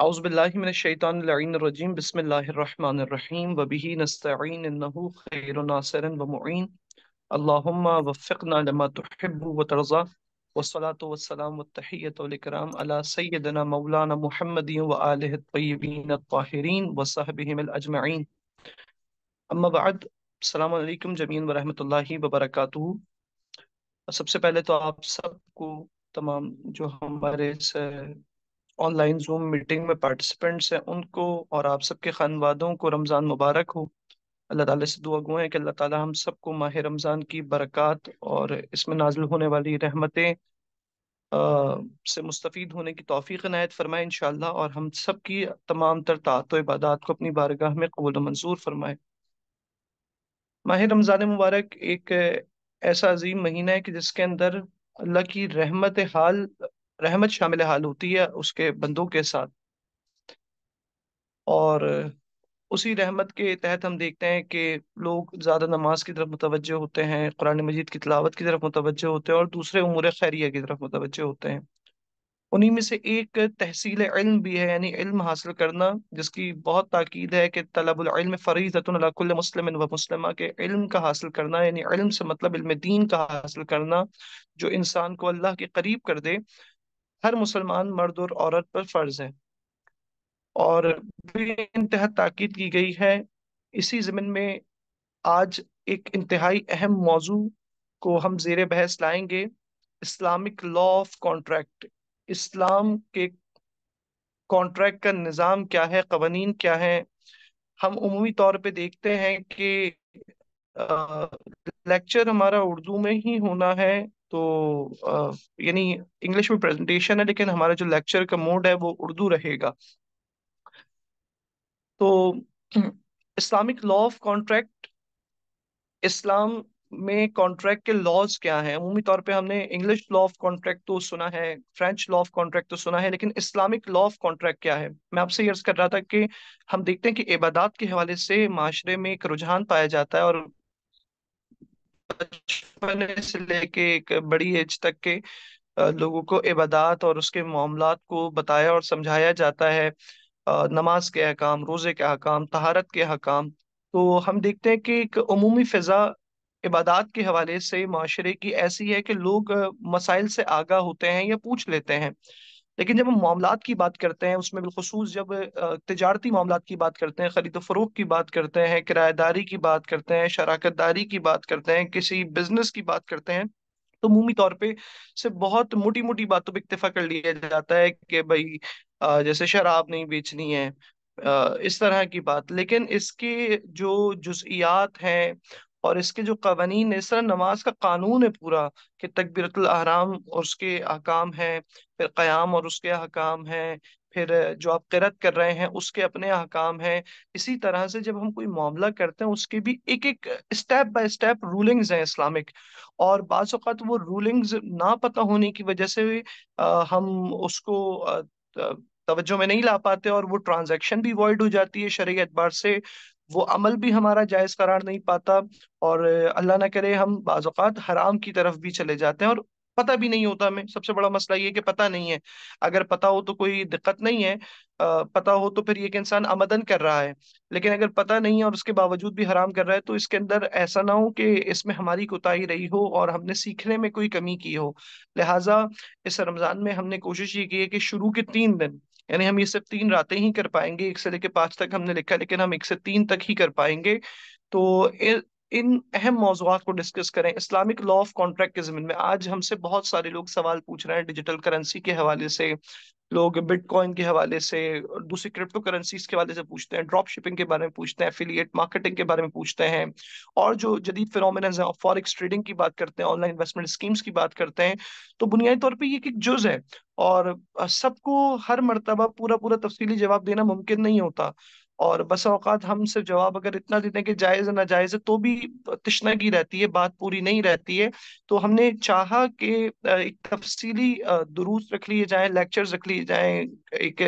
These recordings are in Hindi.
सबसे पहले तो आप सबको तमाम जो हमारे ऑनलाइन जूम मीटिंग में पार्टिसिपेंट्स हैं उनको और आप सबके खानवादों को रमज़ान मुबारक हो अल्लाह ताला से दुआ गो है कि अल्लाह ताला हम सबको माह रमज़ान की बरक़ात और इसमें नाजिल होने वाली रहमतें से मुस्तफ़ होने की तोफ़ी नायत फरमाए इन और हम सब की तमाम तर तात इबादत को अपनी बारगाह में कबूल मंजूर फरमाए माह रमज़ान मुबारक एक ऐसा अजीम महीना है कि जिसके अंदर अल्लाह की रहमत हाल रहमत शामिल हाल होती है उसके बंदों के साथ और उसी रहमत के तहत हम देखते हैं कि लोग ज़्यादा नमाज की तरफ मुतवजह होते हैं कुरान मजीद की तलावत की तरफ मुतवजह होते हैं और दूसरे उमूर खैरिया की तरफ मुतवजह होते हैं उन्हीं में से एक तहसील इल्म भी है यानी इल्म हासिल करना जिसकी बहुत ताकीद है कि तलबिल फ़रीज़तुल मुस्लिम व मुस्लिमा के इल्म का हासिल करना यानी इल्म से मतलब इल्म दीन का हासिल करना जो इंसान को अल्लाह के करीब कर दे हर मुसलमान मर्द और औरत पर फर्ज है और इंतहा ताकीद की गई है इसी जमीन में आज एक इंतहाई अहम मौजू को हम जेर बहस लाएंगे इस्लामिक लॉ ऑफ कॉन्ट्रैक्ट इस्लाम के कॉन्ट्रैक्ट का निज़ाम क्या है कवानीन क्या है हम उमूमी तौर पे देखते हैं कि लेक्चर हमारा उर्दू में ही होना है तो यानी इंग्लिश में प्रेजेंटेशन है लेकिन हमारा जो लेक्चर का मोड है वो उर्दू रहेगा तो इस्लामिक लॉ ऑफ कॉन्ट्रैक्ट इस्लाम में कॉन्ट्रैक्ट के लॉज क्या हैं अमूमी तौर पे हमने इंग्लिश लॉ ऑफ कॉन्ट्रैक्ट तो सुना है फ्रेंच लॉ ऑफ कॉन्ट्रैक्ट तो सुना है लेकिन इस्लामिक लॉ ऑफ कॉन्ट्रैक्ट क्या है मैं आपसे यर्ज कर रहा था कि हम देखते हैं कि इबादत के हवाले से माशरे में एक रुझान पाया जाता है और बचपन से लेके एक बड़ी एज तक के लोगों को इबादात और उसके मामला को बताया और समझाया जाता है नमाज के अहकाम रोज़े के अहकाम तहारत के अहकाम तो हम देखते हैं कि एक अमूमी फ़िज़ा इबादत के हवाले से माशरे की ऐसी है कि लोग मसाइल से आगा होते हैं या पूछ लेते हैं लेकिन जब हम मामला की बात करते हैं उसमें बिलखसूस जब तजारती मामला की बात करते हैं खरीद फरोख की बात करते हैं किराएदारी की बात करते हैं शराकत दारी की बात करते हैं किसी बिजनेस की बात करते हैं तो मूमी तौर पे से बहुत मोटी मोटी बातों पर इतफा कर लिया जाता है कि भाई जैसे शराब नहीं बेचनी है इस तरह की बात लेकिन इसके जो जुजियात हैं और इसके जो कवानीन इस तरह नमाज का कानून है पूरा कि तकबीरतल अहराम और उसके अहकाम हैं फिर क्याम और उसके अहकाम हैं फिर जो आप किरत कर रहे हैं उसके अपने अहकाम हैं इसी तरह से जब हम कोई मामला करते हैं उसके भी एक एक स्टेप बाय स्टेप रूलिंग्स हैं इस्लामिक और बात वो रूलिंग्स ना पता होने की वजह से भी आ, हम उसको तवज्जो में नहीं ला पाते और वो ट्रांजैक्शन भी अवॉइड हो जाती है शरीय एतबार से वो अमल भी हमारा जायज़ करार नहीं पाता और अल्लाह ना करे हम बाज़ात हराम की तरफ भी चले जाते हैं और पता भी नहीं होता हमें सबसे बड़ा मसला ये कि पता नहीं है अगर पता हो तो कोई दिक्कत नहीं है पता हो तो फिर ये कि इंसान आमदन कर रहा है लेकिन अगर पता नहीं है और उसके बावजूद भी हराम कर रहा है तो इसके अंदर ऐसा ना हो कि इसमें हमारी कोताही रही हो और हमने सीखने में कोई कमी की हो लिहाजा इस रमज़ान में हमने कोशिश ये की है कि शुरू के तीन दिन यानी हम ये सिर्फ तीन रातें ही कर पाएंगे एक से लेकर पांच तक हमने लिखा लेकिन हम एक से तीन तक ही कर पाएंगे तो इन अहम मौजूद को डिस्कस करें इस्लामिक लॉ ऑफ कॉन्ट्रैक्ट के जमीन में आज हमसे बहुत सारे लोग सवाल पूछ रहे हैं डिजिटल करेंसी के हवाले से लोग बिटकॉइन के हवाले से दूसरी क्रिप्टो करेंसीज के हवाले से पूछते हैं ड्रॉप शिपिंग के बारे में पूछते हैं एफिलियट मार्केटिंग के बारे में पूछते हैं और जो जदीद फिनोमिन फॉरिक्स ट्रेडिंग की बात करते हैं ऑनलाइन इन्वेस्टमेंट स्कीम्स की बात करते हैं तो बुनियादी तौर पर ये एक जुज है और सबको हर मरतबा पूरा पूरा तफसीली जवाब देना मुमकिन नहीं होता और बस अवकात हम सिर्फ जवाब अगर इतना देते हैं कि जायज़ ना जायज़ तो भी तश्ना की रहती है बात पूरी नहीं रहती है तो हमने चाहा कि एक तफसीली दुरुस्त रख लिए जाए लेक्चर्स रख लिए जाए एक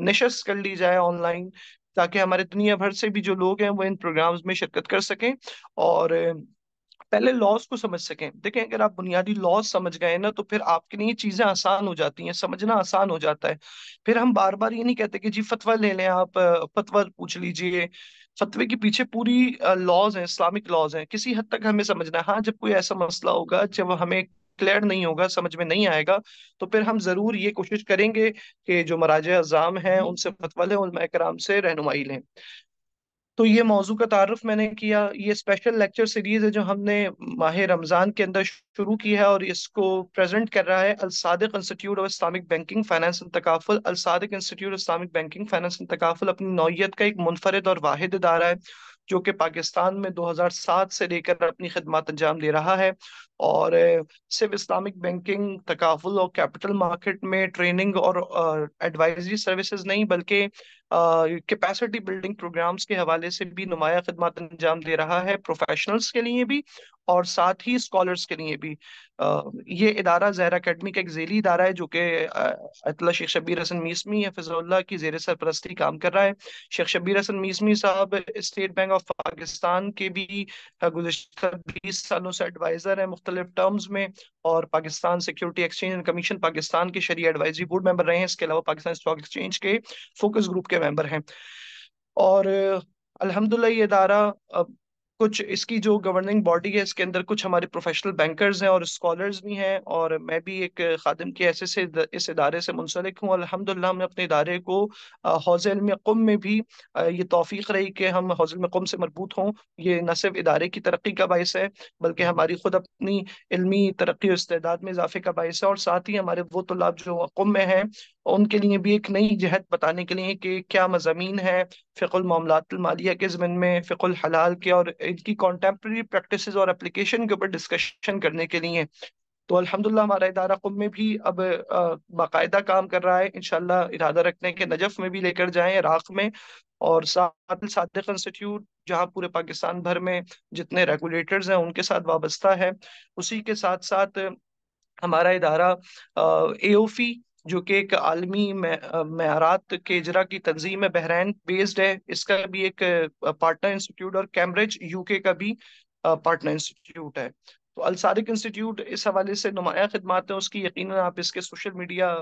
नशस्त कर ली जाए ऑनलाइन ताकि हमारे दुनिया भर से भी जो लोग हैं वो इन प्रोग्राम्स में शिरकत कर सकें और पहले लॉस को समझ सकें देखें अगर आप बुनियादी लॉस समझ गए ना तो फिर आपके लिए चीजें आसान हो जाती हैं समझना आसान हो जाता है फिर हम बार बार ये नहीं कहते कि जी फतवा ले लें आप फतवा पूछ लीजिए फतवे के पीछे पूरी लॉज है इस्लामिक लॉज है किसी हद तक हमें समझना है हाँ जब कोई ऐसा मसला होगा जब हमें क्लियर नहीं होगा समझ में नहीं आएगा तो फिर हम जरूर ये कोशिश करेंगे कि जो मराज अजाम हैं उनसे फतवा लें उलमा कराम से रहनुमाई लें तो ये मौजू का तारफ मैंने किया ये स्पेशल लेक्चर सीरीज है जो हमने माह रमज़ान के अंदर शुरू की है और इसको प्रेजेंट कर रहा है AlSadiq institute of Islamic banking finance इंतकाफुल AlSadiq institute of Islamic banking finance इंतकाफुल अपनी नौीयत का एक मुनफरद और वाहिद इदारा है जो कि पाकिस्तान में 2007 से लेकर अपनी खदमात अंजाम दे रहा है और सिर्फ इस्लामिक बैंकिंग तकाफुल और कैपिटल मार्केट में ट्रेनिंग और एडवाइजरी सर्विसेज नहीं बल्कि कैपेसिटी बिल्डिंग प्रोग्राम्स के हवाले से भी नुमाया खदमात अंजाम दे रहा है प्रोफेशनल्स के लिए भी और साथ ही स्कॉलर्स के लिए भी आ, ये इदारा जहरा अकेडमी का एक जेली इदारा है जो कि अतला शेख शबीर हसन मीसमी या हफिजुल्ला की जेर सरपरस्ती काम कर रहा है शेख शबीर हसन मीसमी साहब स्टेट बैंक ऑफ पाकिस्तान के भी गुजशत बीस सालों से एडवाइज़र है मुख्त मुख्तलिफ टर्म्स में और Pakistan security exchange and commission Pakistan के शरीय एडवाइजरी बोर्ड मेंबर रहे हैं इसके अलावा पाकिस्तान स्टॉक एक्सचेंज के फोकस ग्रुप के मेंबर हैं और अल्हम्दुलिल्लाह ये अदारा कुछ इसकी जो गवर्निंग बॉडी है इसके अंदर कुछ हमारे प्रोफेशनल बैंकर्स हैं और स्कॉलर्स भी हैं और मैं भी एक खादम के ऐसे से इस इदारे से मुंसलिक हूँ अलहमदिल्ला हमने अपने इदारे को हौज कुम में भी ये तोफ़ी रही कि हम हौज कुम से मरबूत हों ये न सिर्फ इदारे की तरक्की का बायस है बल्कि हमारी खुद अपनी इलमी तरक्की और इस्तेदाद में इजाफे का बायस है और साथ ही हमारे वो तलाब जो कुम में हैं उनके लिए भी एक नई जहत बताने के लिए कि क्या मजामी है फ़िकुल मामलातमालिया के जमीन में फ़िकुल हलाल के और इनकी कॉन्टेम्प्रेरी प्रैक्टिस और अप्लीकेशन के ऊपर डिस्कशन करने के लिए तो अलहमदिल्ला हमारा इदारा कुम में भी अब बाकायदा काम कर रहा है इन इनशाला इरादा रखते हैं कि नजफ़ में भी लेकर जाए इराक में और साथ सादिक इंस्टीट्यूट जहाँ पूरे पाकिस्तान भर में जितने रेगुलेटर्स हैं उनके साथ वाबस्ता है उसी के साथ साथ हमारा इदारा ए जो कि एक आलमी महारात के जरा की तंजीम बहरैन बेस्ड है इसका भी एक पार्टनर इंस्टीट्यूट और कैम्ब्रिज यूके का भी पार्टनर इंस्टीट्यूट है तो अलसारिक इंस्टीट्यूट इस हवाले से नुमाया खदमात है उसकी यकीन आप इसके सोशल मीडिया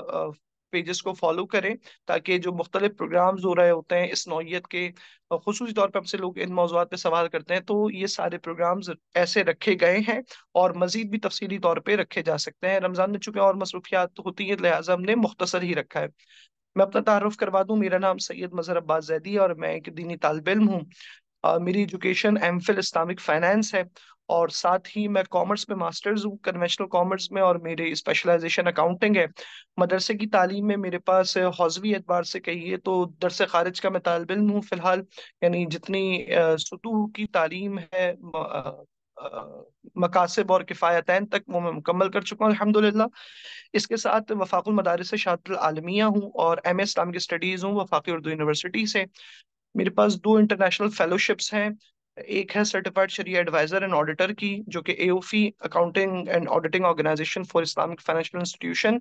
पेजेस को फॉलो करें ताकि जो मुख्तलिफ प्रोग्राम हो रहे होते हैं इस नौीयत के खसूस तौर पर हमसे लोग इन मौजूद पर सवाल करते हैं तो ये सारे प्रोग्राम ऐसे रखे गए हैं और मजीद भी तफसीली तौर पर रखे जा सकते हैं रमज़ान में चुके और मसरूफियात होती हैं लिहाजा हमने मुख्तसर ही रखा है मैं अपना तारफ़ करवा दूँ मेरा नाम सैयद मज़हर अब्बास जैदी और मैं एक दीनी तालब इम हूँ मेरी education M Phil Islamic finance है और साथ ही मैं कॉमर्स में मास्टर्स हूँ कन्वेंशनल कॉमर्स में और मेरे स्पेशलाइजेशन अकाउंटिंग है मदरसे की तालीम में मेरे पास हौजवी एतबार से कहिए तो दरस खारिज का मैं तालब इम हूँ फिलहाल यानी जितनी सतूह की तालीम है मकासब और किफ़ायत तक वो मैं मुकम्मल कर चुका हूँ अलहमदिल्ला इसके साथ वफाक मदारस शातिल हूँ और एम ए इस्लामिक स्टडीज़ हूँ वफाक उर्दू यूनिवर्सिटी से मेरे पास दो इंटरनेशनल फेलोशिप्स हैं एक है certified sharia advisor and auditor की जो कि AAOIFI accounting and auditing organisation for Islamic financial institution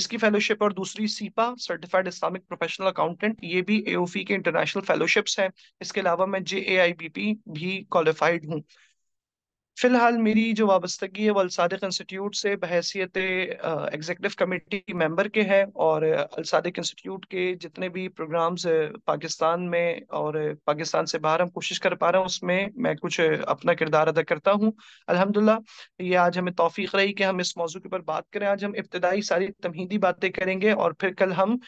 इसकी फेलोशिप और दूसरी CIPA certified Islamic professional accountant ये भी एओफी e के इंटरनेशनल फेलोशिप्स हैं इसके अलावा मैं जे भी क्वालिफाइड हूँ फिलहाल मेरी जो वाबस्तगी है वो अलसादिक इंस्टीट्यूट से बहसीत एग्जीक्यूटिव कमेटी मेंबर के हैं और अलसादिक इंस्टीट्यूट के जितने भी प्रोग्राम्स पाकिस्तान में और पाकिस्तान से बाहर हम कोशिश कर पा रहे हैं उसमें मैं कुछ अपना किरदार अदा करता हूँ अलहमदिल्ला ये आज हमें तोफीक रही कि हम इस मौजू के ऊपर बात करें आज हम इब्तदाई सारी तमहीदी बातें करेंगे और फिर कल हम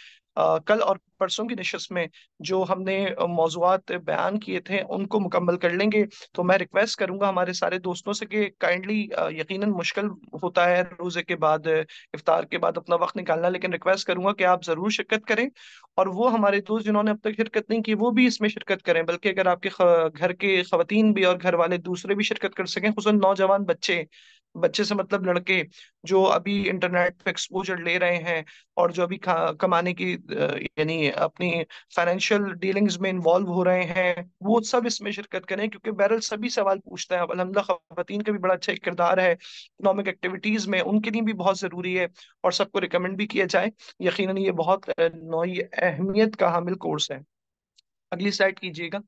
कल और परसों की नशस्त में जो हमने मौजूद बयान किए थे उनको मुकम्मल कर लेंगे तो मैं रिक्वेस्ट करूंगा हमारे सारे दोस्तों से कि काइंडली यकीनन मुश्किल होता है रोज़े के बाद इफ्तार के बाद अपना वक्त निकालना लेकिन रिक्वेस्ट करूंगा कि आप ज़रूर शिरकत करें और वो हमारे दोस्त जिन्होंने अब तक शिरकत नहीं की वो भी इसमें शिरकत करें बल्कि अगर आपके घर के खातन भी और घर वाले दूसरे भी शिरकत कर सकें खुद नौजवान बच्चे बच्चे से मतलब लड़के जो अभी इंटरनेट पे एक्सपोजर ले रहे हैं और जो अभी कमाने की यानी अपनी फाइनेंशियल डीलिंग्स में इन्वॉल्व हो रहे हैं वो सब इसमें शिरकत करें क्योंकि बैरल सभी सवाल पूछता है अलहमदा खातन का भी बड़ा अच्छा किरदार है इकोनॉमिक एक्टिविटीज में उनके लिए भी बहुत ज़रूरी है और सबको रिकमेंड भी किया जाए यकीन ये बहुत नई अहमियत का हामिल कोर्स है अगली स्लाइड कीजिएगा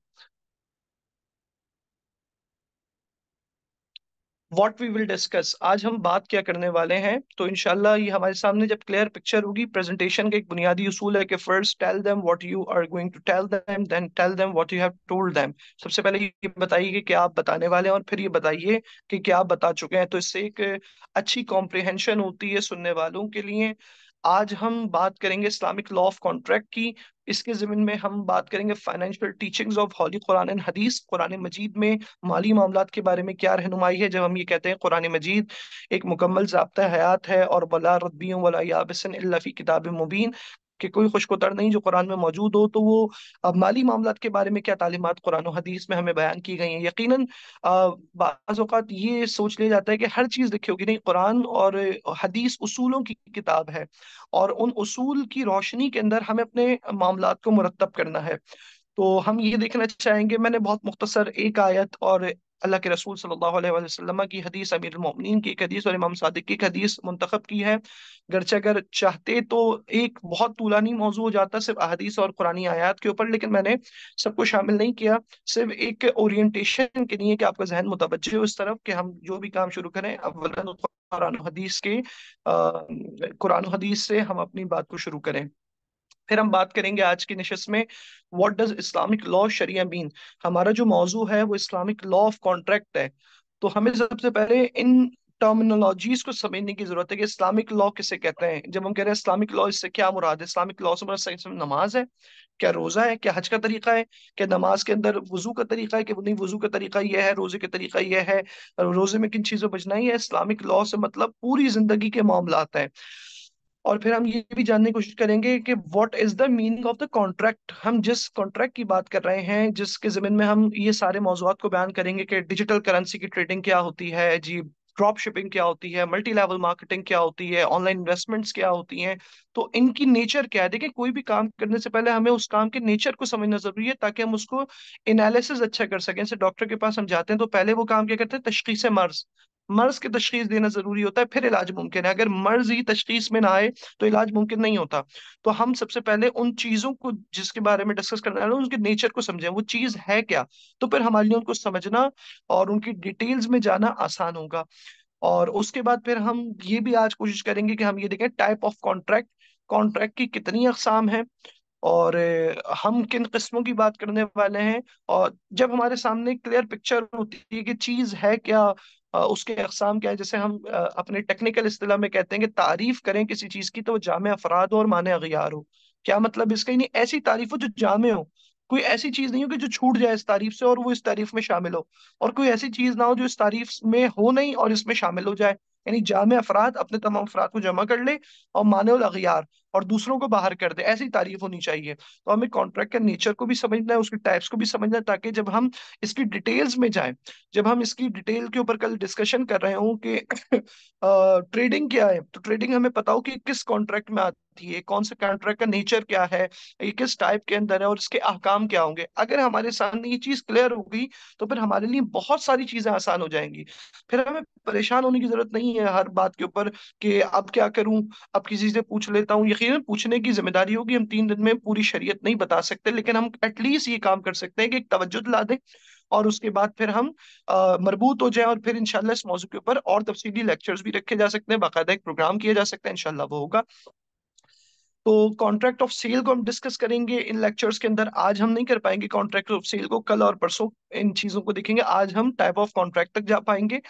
वॉट वी विल डिस्कस आज हम बात क्या करने वाले हैं तो इनशाला ये हमारे सामने जब क्लियर पिक्चर होगी प्रेजेंटेशन का एक बुनियादी उसूल है कि first tell them what you are going to tell them then tell them what you have told them सबसे पहले ये बताइए कि क्या आप बताने वाले हैं और फिर ये बताइए कि क्या आप बता चुके हैं तो इससे एक अच्छी कॉम्प्रिहेंशन होती है सुनने वालों के लिए आज हम बात करेंगे इस्लामिक लॉ ऑफ कॉन्ट्रैक्ट की इसके जमीन में हम बात करेंगे financial teachings of holy Quran and hadith कुरान मजीद में माली मामला के बारे में क्या रहनुमाई है जब हम ये कहते हैं कुरान मजीद एक मुकम्मल जबता हयात है और बला रबी वाला याबसन किताब मुबीन कि कोई तर नहीं जो कुरान में मौजूद हो तो वो माली मामला के बारे में क्या तालीमत कुरान हदीस में हमें बयान की गई हैं यकीन बात ये सोच लिया जाता है कि हर चीज़ लिखी होगी नहीं कुरान और हदीस उसूलों की किताब है और उन उसूल की रोशनी के अंदर हमें अपने मामला को मुरतब करना है तो हम ये देखना चाहेंगे मैंने बहुत मुख्तसर एक आयत और अल्लाह के रसूल सल्लल्लाहु अलैहि वसल्लम की हदीस अमीर मोमिन की एक हदीस और इमाम सादिक की हदीस मुंतखब की है गरचे अगर चाहते तो एक बहुत तूलानी मौजू हो जाता सिर्फ अहदीस और कुरानी आयात के ऊपर लेकिन मैंने सबको शामिल नहीं किया सिर्फ एक ओरिएंटेशन के लिए कि आपका जहन मुतवजह हो इस तरफ कि हम जो भी काम शुरू करें अवलन कुरान हदीस के कुरान हदीस से हम अपनी बात को शुरू करें फिर हम बात करेंगे आज की निशस्त में what does Islamic law sharia mean हमारा जो मौजू है वो इस्लामिक लॉ ऑफ कॉन्ट्रैक्ट है तो हमें सबसे पहले इन टर्मिनोलॉजीज को समझने की जरूरत है कि इस्लामिक लॉ किसे कहते हैं जब हम कह रहे हैं इस्लामिक लॉ इससे क्या मुराद है इस्लामिक लॉ से मुराद मतलब सही नमाज है क्या रोजा है क्या हज का तरीका है क्या नमाज के अंदर वजू का तरीका है कि नहीं वजू का तरीका यह है रोजे का तरीका यह है रोजे में किन चीजों बचना ही है इस्लामिक लॉ से मतलब पूरी जिंदगी के मामला है और फिर हम ये भी जानने की कोशिश करेंगे कि what is the meaning of the contract हम जिस कॉन्ट्रैक्ट की बात कर रहे हैं जिसके जमीन में हम ये सारे मौजूद को बयान करेंगे कि डिजिटल करेंसी की ट्रेडिंग क्या होती है जी ड्रॉप शिपिंग क्या होती है मल्टी लेवल मार्केटिंग क्या होती है ऑनलाइन इन्वेस्टमेंट्स क्या होती हैं तो इनकी नेचर क्या है देखिए कोई भी काम करने से पहले हमें उस काम के नेचर को समझना जरूरी है ताकि हम उसको एनालिसिस अच्छा कर सकें जैसे डॉक्टर के पास हम जाते हैं तो पहले वो काम क्या करते हैं तशखीस मर्ज मर्ज की तशीस देना जरूरी होता है फिर इलाज मुमकिन है अगर मर्ज ही तशीस में ना आए तो इलाज मुमकिन नहीं होता तो हम सबसे पहले उन चीजों को जिसके बारे में डिस्कस करना है उनके नेचर को समझें वो चीज है क्या तो फिर हमारे लिए उनको समझना और उनकी डिटेल्स में जाना आसान होगा और उसके बाद फिर हम ये भी आज कोशिश करेंगे कि हम ये देखें टाइप ऑफ कॉन्ट्रैक्ट कॉन्ट्रैक्ट की कितनी अकसाम है और हम किन किस्मों की बात करने वाले हैं और जब हमारे सामने क्लियर पिक्चर होती है कि चीज है क्या उसके अकसाम क्या है जैसे हम अपने टेक्निकल अतलाह में कहते हैं कि तारीफ करें किसी चीज़ की तो वो जाम अफराद हो और माने अगियार हो क्या मतलब इसका यानी ऐसी तारीफ हो जो जामे हो कोई ऐसी चीज़ नहीं हो कि जो छूट जाए इस तारीफ से और वो इस तारीफ में शामिल हो और कोई ऐसी चीज़ ना हो जो इस तारीफ में हो नहीं और इसमें शामिल हो जाए यानी जाम अफराद अपने तमाम अफराद को जमा कर ले और माने अगियार और दूसरों को बाहर कर दे ऐसी तारीफ होनी चाहिए तो हमें कॉन्ट्रैक्ट के नेचर को भी समझना है उसके टाइप्स को भी समझना है ताकि जब हम इसकी डिटेल्स में जाएं जब हम इसकी डिटेल के ऊपर कल डिस्कशन कर रहे हों कि ट्रेडिंग क्या है तो ट्रेडिंग हमें पता हो कि किस कॉन्ट्रैक्ट में आती है कौन सा कॉन्ट्रैक्ट का नेचर क्या है ये किस टाइप के अंदर है और इसके अहकाम क्या होंगे अगर हमारे सामने ये चीज क्लियर होगी तो फिर हमारे लिए बहुत सारी चीजें आसान हो जाएंगी फिर हमें परेशान होने की जरूरत नहीं है हर बात के ऊपर कि अब क्या करूं अब किसी से पूछ लेता हूँ आखिर में पूछने की जिम्मेदारी होगी हम तीन दिन में पूरी शरीयत नहीं बता सकते लेकिन हम एटलीस्ट ये काम कर सकते हैं कि एक तवज्जो दिला दें और उसके बाद फिर हम मरबूत हो जाए और फिर इनशाला इस मौजू के ऊपर और तफसीली लेक्चर्स भी रखे जा सकते हैं बाकायदा एक प्रोग्राम किया जा सकता है इनशाला वो होगा तो कॉन्ट्रैक्ट ऑफ सेल को हम डिस्कस करेंगे इन लेक्चर्स के अंदर आज हम नहीं कर पाएंगे कॉन्ट्रैक्ट ऑफ सेल को कल और परसों इन चीजों को देखेंगे आज हम टाइप ऑफ कॉन्ट्रैक्ट तक जा पाएंगे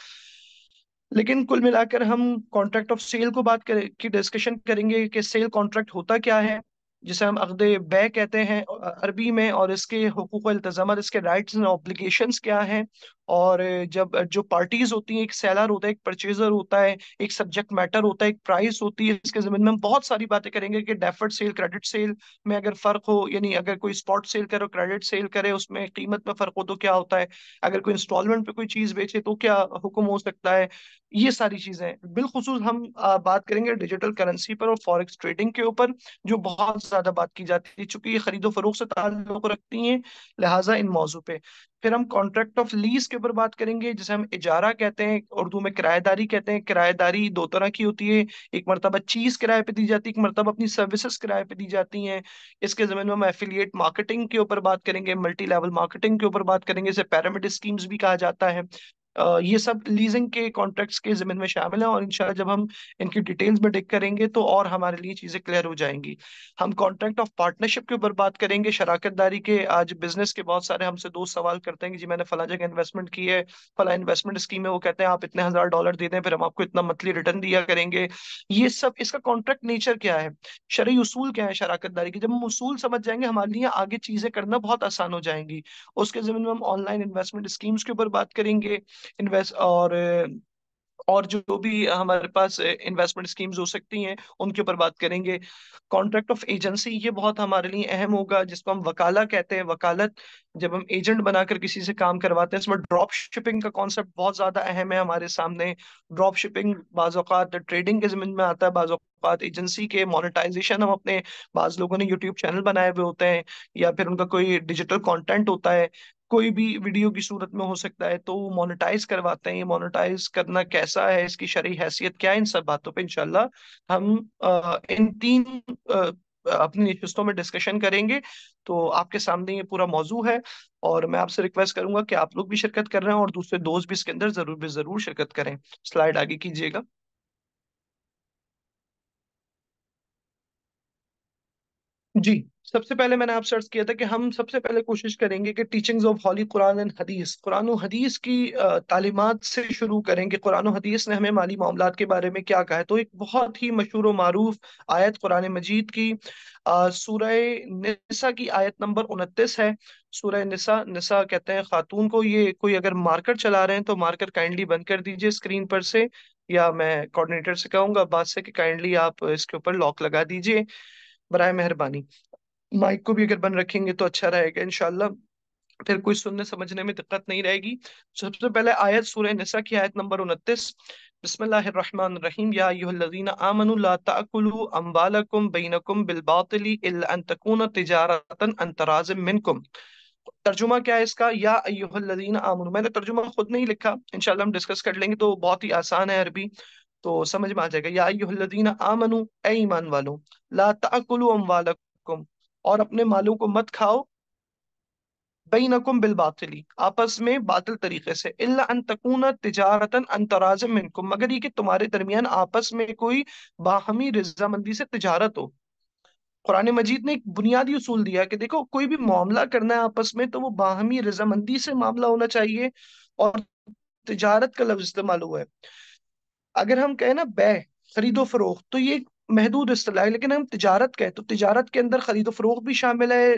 लेकिन कुल मिलाकर हम कॉन्ट्रैक्ट ऑफ सेल को बात करें की डिस्कशन करेंगे कि सेल कॉन्ट्रैक्ट होता क्या है जिसे हम अगदे बै कहते हैं अरबी में और इसके हकूक अल्तजाम इसके राइट्स एंड ऑब्लिगेशंस क्या हैं और जब जो पार्टीज होती हैं एक सेलर होता है एक परचेजर होता है एक सब्जेक्ट मैटर होता है एक प्राइस होती है इसके जमीन में हम बहुत सारी बातें करेंगे कि डेफर्ड सेल क्रेडिट सेल में अगर फर्क हो यानी अगर कोई स्पॉट सेल करे क्रेडिट सेल करे उसमें कीमत में फर्क हो तो क्या होता है अगर कोई इंस्टॉलमेंट पे कोई चीज बेचे तो क्या हुक्म हो सकता है ये सारी चीजें बिलखसूस हम बात करेंगे डिजिटल करेंसी पर और फॉरेक्स ट्रेडिंग के ऊपर जो बहुत ज्यादा बात की जाती है चूंकि ये खरीदो फरोख से ताल्लुक रखती हैं लिहाजा इन मौजू पे फिर हम कॉन्ट्रैक्ट ऑफ लीज के ऊपर बात करेंगे जिसे हम इजारा कहते हैं उर्दू में किराएदारी कहते हैं किराएदारी दो तरह की होती है एक मरतबा चीज किराए पे दी जाती है एक मरतबा अपनी सर्विसेज किराए पे दी जाती हैं इसके जमीन में हम एफिलियट मार्केटिंग के ऊपर बात करेंगे मल्टी लेवल मार्केटिंग के ऊपर बात करेंगे इसे पैरामिड स्कीम्स भी कहा जाता है ये सब लीजिंग के कॉन्ट्रैक्ट्स के जमीन में शामिल है और इनशाला जब हम इनकी डिटेल्स में डिक करेंगे तो और हमारे लिए चीज़ें क्लियर हो जाएंगी हम कॉन्ट्रैक्ट ऑफ पार्टनरशिप के ऊपर बात करेंगे शराकत दारी के आज बिजनेस के बहुत सारे हमसे दोस्त सवाल करते हैं कि जी मैंने फला जगह इन्वेस्टमेंट की है फला इन्वेस्टमेंट स्कीम है वो कहते हैं आप इतने हज़ार डॉलर दे दें फिर हम आपको इतना मंथली रिटर्न दिया करेंगे ये सब इसका कॉन्ट्रैक्ट नेचर क्या है शरी उसूल क्या है शराकत दारी की जब हम उसूल समझ जाएंगे हमारे लिए आगे चीज़ें करना बहुत आसान हो जाएंगी उसके जमीन में हम ऑनलाइन इन्वेस्टमेंट स्कीम्स के ऊपर बात करेंगे इन्वेस्ट और और जो भी हमारे पास इन्वेस्टमेंट स्कीम्स हो सकती हैं उनके ऊपर बात करेंगे कॉन्ट्रैक्ट ऑफ एजेंसी ये बहुत हमारे लिए अहम होगा जिसको हम वकाला कहते हैं वकालत जब हम एजेंट बनाकर किसी से काम करवाते हैं इसमें ड्रॉप शिपिंग का कॉन्सेप्ट बहुत ज्यादा अहम है हमारे सामने ड्रॉप शिपिंग बाज़ात ट्रेडिंग के जमीन में आता है बाज़ात एजेंसी के मोनेटाइजेशन हम अपने बाज लोगों ने यूट्यूब चैनल बनाए हुए होते हैं या फिर उनका कोई डिजिटल कंटेंट होता है कोई भी वीडियो की सूरत में हो सकता है तो वो मोनेटाइज करवाते हैं ये मोनेटाइज करना कैसा है इसकी शरी हैसियत क्या है इन सब बातों पे इनशाला हम आ, इन तीन आ, अपनी रिश्तों में डिस्कशन करेंगे तो आपके सामने ये पूरा मौजू है और मैं आपसे रिक्वेस्ट करूंगा कि आप लोग भी शिरकत कर रहे हैं और दूसरे दोस्त भी इसके अंदर जरूर भी जरूर शिरकत करें स्लाइड आगे कीजिएगा जी सबसे पहले मैंने आप सर्च किया था कि हम सबसे पहले कोशिश करेंगे कि teachings of holy Quran and hadith कुरान हदीस की तालीमत से शुरू करेंगे कुरान हदीस ने हमें माली मामला के बारे में क्या कहा है तो एक बहुत ही मशहूर व मरूफ आयत कुरान मजीद की सूरह निसा की आयत नंबर उनतीस है सूरह निसा निसा कहते हैं खातून को ये कोई अगर मार्कर चला रहे हैं तो मार्कर काइंडली बंद कर दीजिए स्क्रीन पर से या मैं कोऑर्डिनेटर से कहूंगा बात से कि काइंडली आप इसके ऊपर लॉक लगा दीजिए बर मेहरबानी माइक को भी अगर बंद रखेंगे तो अच्छा रहेगा इनशाला फिर कोई सुनने समझने में दिक्कत नहीं रहेगी सबसे पहले आयत सूर्य निसा की आयत नंबर उनतीस तर्जुमा क्या है इसका या अय्युहल्लज़ीना आमनु मैंने तर्जुमा खुद नहीं लिखा इंशाल्लाह हम डिस्कस कर लेंगे तो बहुत ही आसान है अरबी तो समझ में आ जाएगा या युहदीन आमनु ऐमान ईमान वालों ला अमवालकुम और अपने मालों को मत खाओ बैनकुम बिल आपस में बातल तरीके से इल्ला अन तकून तिजारतन मगर ये कि तुम्हारे दरमियान आपस में कोई बाहमी रजामंदी से तजारत हो कुरान मजीद ने एक बुनियादी उसूल दिया कि देखो कोई भी मामला करना है आपस में तो वो बाहमी रजामंदी से मामला होना चाहिए और तजारत का लफ्ज इस्तेमाल हुआ है अगर हम कहें ना बै खरीदो हम्म। फरोख तो ये एक महदूद असलाह है लेकिन हम तजारत कहें तो तजारत के अंदर खरीदो फरोख भी शामिल है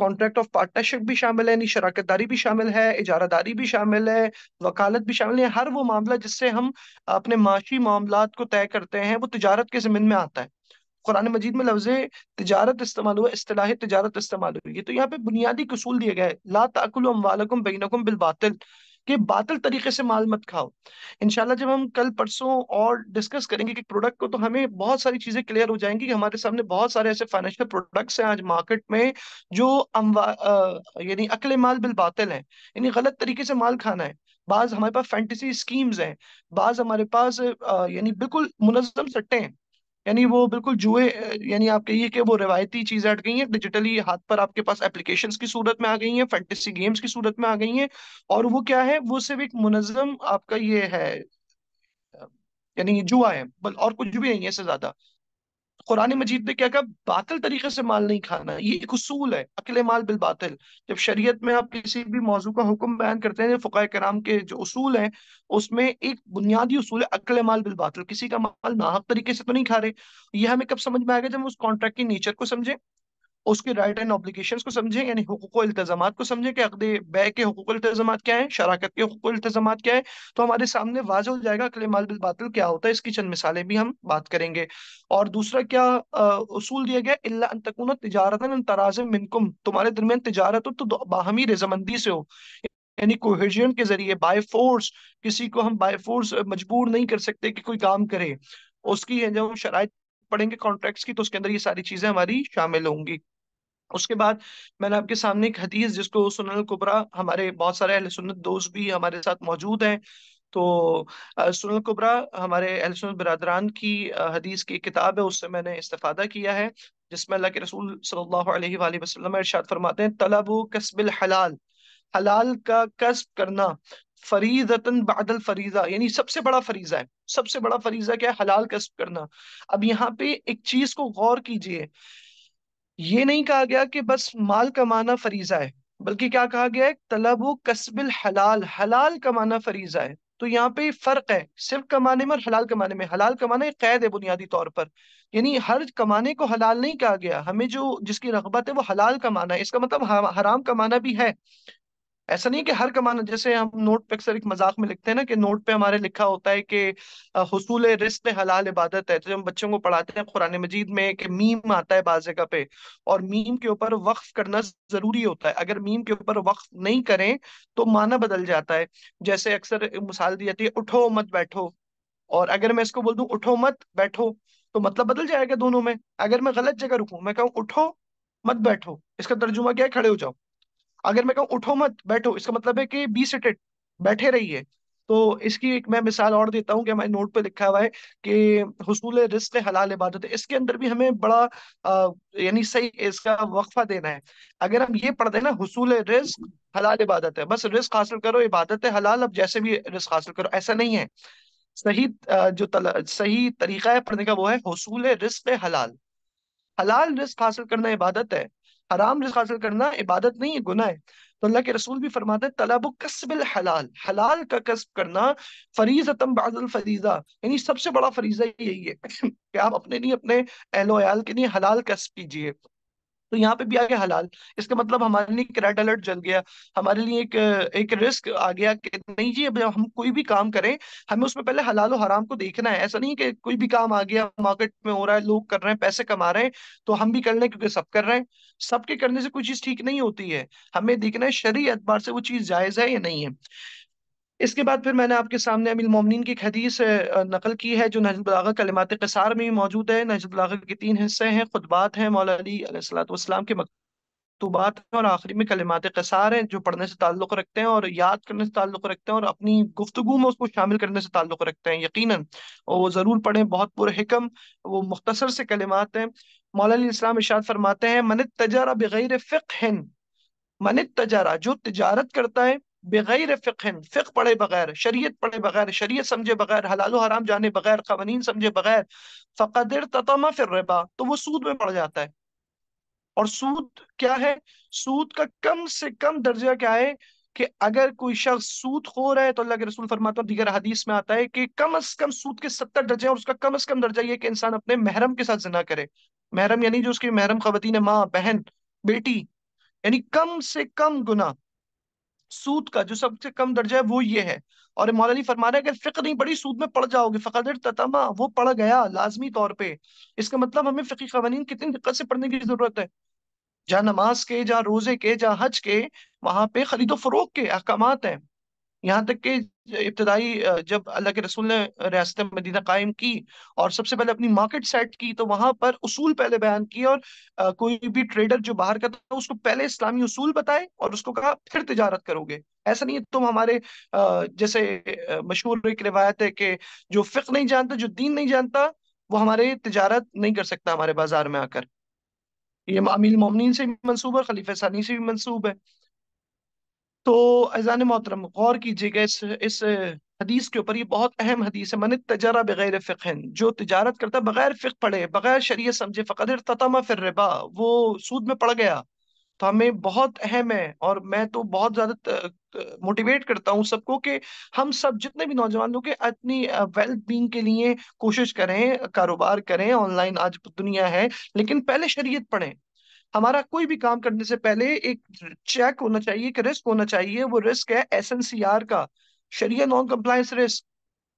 कॉन्ट्रैक्ट ऑफ पार्टनरशिप भी शामिल है यानी शराकतदारी भी शामिल है इजारादारी भी शामिल है वकालत भी शामिल है हर वो मामला जिससे हम अपने माशी मामला को तय करते हैं वो तजारत के ज़मीन में आता है कुरान मजीद में लफ्ज तजारत इस्तेमाल हुआ असलाह तजारत इस्तेमाल हुई है तो यहाँ पे बुनियादी कसूल दिए गए ला ताकुल बिल बातिल कि बातल तरीके से माल मत खाओ इनशाला जब हम कल परसों और डिस्कस करेंगे कि प्रोडक्ट को तो हमें बहुत सारी चीजें क्लियर हो जाएंगी कि हमारे सामने बहुत सारे ऐसे फाइनेंशियल प्रोडक्ट्स हैं आज मार्केट में जो यानी अकले माल बिल बातल है यानी गलत तरीके से माल खाना है बाज हमारे पास फैंटेसी स्कीम्स हैं बाज हमारे पास यानी बिल्कुल मुनजम सट्टे हैं यानी वो बिल्कुल जुए यानी आप कहिए कि वो रिवायती चीजें हट गई हैं डिजिटली हाथ पर आपके पास एप्लीकेशंस की सूरत में आ गई हैं फैंटेसी गेम्स की सूरत में आ गई हैं और वो क्या है वो सिर्फ एक मुनजम आपका ये है यानी जुआ है बल और कुछ भी नहीं है इससे ज्यादा कुरान मजीद ने क्या कहा बातल तरीके से माल नहीं खाना ये एक उसूल है अकेले माल बिल बातिल जब शरीयत में आप किसी भी मौजू का हुक्म बयान करते हैं फ़ुका कराम के जो उसूल हैं उसमें एक बुनियादी उसूल है अकल माल बिल बातिल किसी का माल नाहक तरीके से तो नहीं खा रहे ये हमें कब समझ में आएगा जब हम उस कॉन्ट्रैक्ट की नेचर को समझें उसके राइट एंड ऑब्लिगेशन को समझें यानी हकूक इल्तजाम को समझें कि अकद बै के हकूक इल्तजाम क्या है शराकत के हकूक इल्तजाम क्या है तो हमारे सामने वाज हो जाएगा अकल माल बिल बातल क्या होता है इसकी चंद मिसालें भी हम बात करेंगे और दूसरा क्या असूल दिया गया इल्ला तजारतन मिनकुम तुम्हारे दरमियान तजारत हो तो बाहमी रजामंदी से हो यानी कोहेजन के जरिए बाय फोर्स किसी को हम बाय फोर्स मजबूर नहीं कर सकते कि कोई काम करे उसकी जब हम शराय पढ़ेंगे कॉन्ट्रैक्ट्स की तो उसके अंदर ये सारी चीजें हमारी शामिल होंगी उसके बाद मैंने आपके सामने एक हदीस जिसको सुनल कुबरा हमारे बहुत सारे अहल सुन्नत दोस्त भी हमारे साथ मौजूद हैं तो सुनल कुबरा हमारे अहल सुन्नत बरदरान की हदीस की किताब है उससे मैंने इस्तेफादा किया है जिसमें अल्लाह के रसूल सल्लल्लाहु अलैहि वसल्लम इरशाद फरमाते हैं तलबु कस्बिल हलाल हलाल का कस्ब करना फरीजतन बादल फरीजा यानी सबसे बड़ा फरीजा है सबसे बड़ा फरीजा क्या है हलाल कस्ब करना अब यहाँ पे एक चीज को गौर कीजिए ये नहीं कहा गया कि बस माल कमाना फरीजा है बल्कि क्या कहा गया है तलब कस्बिल हलाल हलाल कमाना फरीजा है तो यहाँ पे फर्क है सिर्फ कमाने में और हलाल कमाने में हलाल कमाना एक कैद है बुनियादी तौर पर यानी हर कमाने को हलाल नहीं कहा गया हमें जो जिसकी रगबत है वो हलाल कमाना है इसका मतलब हराम कमाना भी है ऐसा नहीं कि हर कमाना जैसे हम नोट पे अक्सर एक मजाक में लिखते हैं ना कि नोट पे हमारे लिखा होता है कि हसूल रिस्क हलाल इबादत है तो हम बच्चों को पढ़ाते हैं कुरान मजीद में कि मीम आता है बाज जगह पे और मीम के ऊपर वक्फ करना जरूरी होता है अगर मीम के ऊपर वक्फ नहीं करें तो माना बदल जाता है जैसे अक्सर मिसाल दी जाती है उठो मत बैठो और अगर मैं इसको बोल दू उठो मत बैठो तो मतलब बदल जाएगा दोनों में अगर मैं गलत जगह रुकू मैं कहूँ उठो मत बैठो इसका तर्जुमा क्या है खड़े हो जाओ अगर मैं कहूँ उठो मत बैठो इसका मतलब है कि बी सीटेड बैठे रहिए तो इसकी एक मैं मिसाल और देता हूँ कि हमारे नोट पे लिखा हुआ है कि हसूल रिस्क हलाल इबादत है इसके अंदर भी हमें बड़ा यानी सही इसका वक्फा देना है अगर हम ये पढ़ हैं ना हसूल रिस्क हलाल इबादत है बस रिस्क हासिल करो इबादत है हलाल अब जैसे भी रिस्क हासिल करो ऐसा नहीं है सही जो तल, सही तरीका है पढ़ने का वो है हसूल रिस्क हलाल हलाल रिस्क हासिल करना इबादत है आराम हासिल करना इबादत नहीं है गुना है तो अल्लाह के रसूल भी फरमाते तलब कस्बिल हलाल हलाल का कसब करना फरीज बादल फरीजा यानी सबसे बड़ा फरीजा यही है कि आप अपने लिए अपने एहलोयाल के लिए हलाल कसब कीजिए तो यहाँ पे भी आ गया हलाल इसका मतलब हमारे लिए एक रेड अलर्ट जल गया हमारे लिए एक एक रिस्क आ गया कि नहीं जी अब हम कोई भी काम करें हमें उसमें पहले हलाल और हराम को देखना है ऐसा नहीं कि कोई भी काम आ गया मार्केट में हो रहा है लोग कर रहे हैं पैसे कमा रहे हैं तो हम भी कर रहे क्योंकि सब कर रहे हैं सबके करने से कोई चीज ठीक नहीं होती है हमें देखना है शरीय एतबार से वो चीज जायज है या नहीं है इसके बाद फिर मैंने आपके सामने अमिल मोमिन की हदीस नकल की है जो नहजबलागा कलमात कसार में मौजूद है नहजबलागा के तीन हिस्से हैं खुदबात हैं मौला अलीसलाम के मकतूबात हैं और आखिरी में कलमात कसार हैं जो पढ़ने से ताल्लुक़ रखते हैं और याद करने से ताल्लुक़ रखते हैं और अपनी गुफ्तु में उसको शामिल करने से ताल्लुक़ रखते हैं यकीन और वो ज़रूर पढ़ें बहुत पुरहकम वो मुख्तसर से कलमात हैं मौला इस्लाम इशाद फरमाते हैं मन तजारा बग़ैर फ़िक मन तजारा जो तजारत करता है बगैर फ़िकन फ़िक पढ़े बगैर शरीय पढ़े बगैर शरीय समझे बगैर हलाल हराम जाने बगैर कवानीन समझे बगैर फ़कदर ततमा फिर रेबा तो वो सूद में पड़ जाता है और सूद क्या है सूद का कम से कम दर्जा क्या है कि अगर कोई शख्स सूद रहा है तो अल्लाह के रसूल फरमाता हैं दीगर हदीस में आता है कि कम अज कम सूद के सत्तर दर्जे हैं और उसका कम अज कम दर्जा ये कि इंसान अपने महरम के साथ जना करे महरम यानी जो उसकी महरम खवतीन माँ बहन बेटी यानी कम से कम गुना सूद का जो सबसे कम दर्जा है वो ये है और मौलानी फरमा रहे हैं कि फिक्र नहीं पड़ी सूद में पड़ जाओगे फ़कदर ततमा वो पड़ गया लाजमी तौर पे इसका मतलब हमें फ़िकी कवानीन कितनी दिक्कत से पढ़ने की ज़रूरत है जहाँ नमाज के जहाँ रोज़े के जहाँ हज के वहाँ पे खरीदो फरोख के अहकाम हैं यहाँ तक कि इब्तदाई जब अल्लाह के रसूल ने रियासत मदीना कायम की और सबसे पहले अपनी मार्केट सेट की तो वहां पर उसूल पहले बयान किए और कोई भी ट्रेडर जो बाहर का था तो उसको पहले इस्लामी उसूल बताए और उसको कहा फिर तिजारत करोगे ऐसा नहीं है तुम हमारे जैसे मशहूर एक रिवायत है कि जो फिक नहीं जानता जो दीन नहीं जानता वो हमारे तजारत नहीं कर सकता हमारे बाजार में आकर ये अमीर मोमिन से भी मनसूब है खलीफा सानी से भी मनसूब है तो ऐजान मोहतरम गौर कीजिएगा इस इस हदीस के ऊपर ये बहुत अहम हदीस है मन तजारा बगैर फ़िकन जो तजारत करता बगैर फ़िक पढ़े बगैर शरीय समझे फ़कदर ततमा फिर रिबा वो सूद में पड़ गया तो हमें बहुत अहम है और मैं तो बहुत ज़्यादा मोटिवेट करता हूँ सबको कि हम सब जितने भी नौजवान लोग अपनी वेल्थ बींग के लिए कोशिश करें कारोबार करें ऑनलाइन आज दुनिया है लेकिन पहले शरीयत पढ़ें हमारा कोई भी काम करने से पहले एक चेक होना चाहिए कि रिस्क होना चाहिए वो रिस्क है एस एन सी आर का शरिया नॉन कम्प्लायंस रिस्क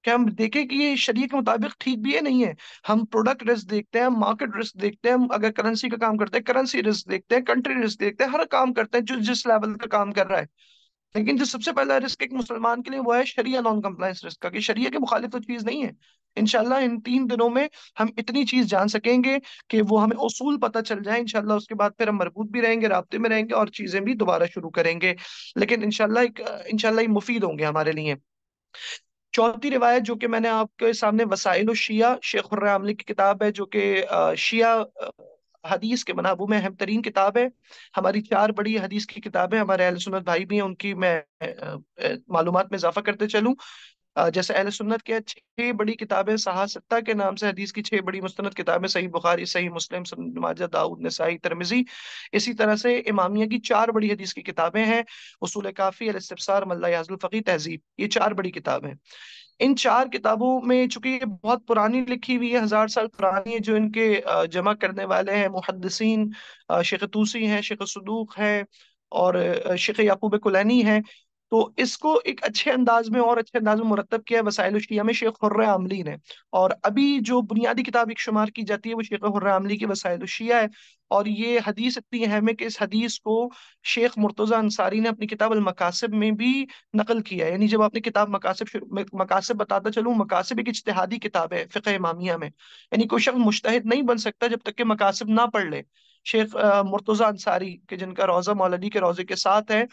क्या हम देखें कि ये शरीय के मुताबिक ठीक भी है नहीं है हम प्रोडक्ट रिस्क देखते हैं मार्केट रिस्क देखते हैं अगर करेंसी का काम करते हैं करेंसी रिस्क देखते हैं कंट्री रिस्क देखते हैं हर काम करते हैं जो जिस लेवल का काम कर रहा है लेकिन जो सबसे पहला रिस्क एक मुसलमान के लिए वो है शरिया नॉन कम्प्लायंस रिस्क का कि शरिया के मुखालिफ तो चीज़ नहीं है इनशाला इन तीन दिनों में हम इतनी चीज जान सकेंगे कि वो हमें उसूल पता चल जाए इनशाला उसके बाद फिर हम मरबूत भी रहेंगे रबते में रहेंगे और चीजें भी दोबारा शुरू करेंगे लेकिन इनशाला इनशाला मुफीद होंगे हमारे लिए चौथी रिवायत जो कि मैंने आपके सामने वसाइल शिया शेख आमली की किताब है जो कि शिया हदीस के मनाबू में अहम तरीन किताब है हमारी चार बड़ी हदीस की किताबें हमारे अहल सुनत भाई भी हैं उनकी मैं मालूम में इजाफा करते चलूँ जैसे अहल सुन्नत के छह बड़ी किताबें सहासत्ता के नाम से हदीस की छह बड़ी मुस्तनद किताबें सही बुखारी सही मुस्लिम माजा दाऊद नसाई तरमिजी इसी तरह से इमामिया की चार बड़ी हदीस की किताबें हैं उसूल काफ़ी अलसार मल्लाजुलफ़ी तहजीब ये चार बड़ी किताबें इन चार किताबों में चूंकि ये बहुत पुरानी लिखी हुई है हज़ार साल पुरानी है जो इनके जमा करने वाले हैं मुहदसिन शेख तूसी हैं शेख सदूक हैं और शेख याकूब कुलैनी हैं तो इसको एक अच्छे अंदाज में और अच्छे अंदाज में मुरतब किया है वसाइल शिया में शेख हुर्र आमली ने और अभी जो बुनियादी किताब एक शुमार की जाती है वो शेख हुर्र आमली की वसायल शिया है और ये हदीस इतनी अहम है कि इस हदीस को शेख मुर्तज़ा अंसारी ने अपनी किताब मकासब में भी नकल किया है यानी जब आपने किताब मकासब मकासब बताता चलूँ मकासब एक इजतहादी किताब है फ़िक इमामिया में यानी कोई शख्स मुश्तहद नहीं बन सकता जब तक कि मकासब ना पढ़ ले शेख मुर्तज़ा अंसारी के जिनका रोज़ा मौलवी के रोज़े के साथ है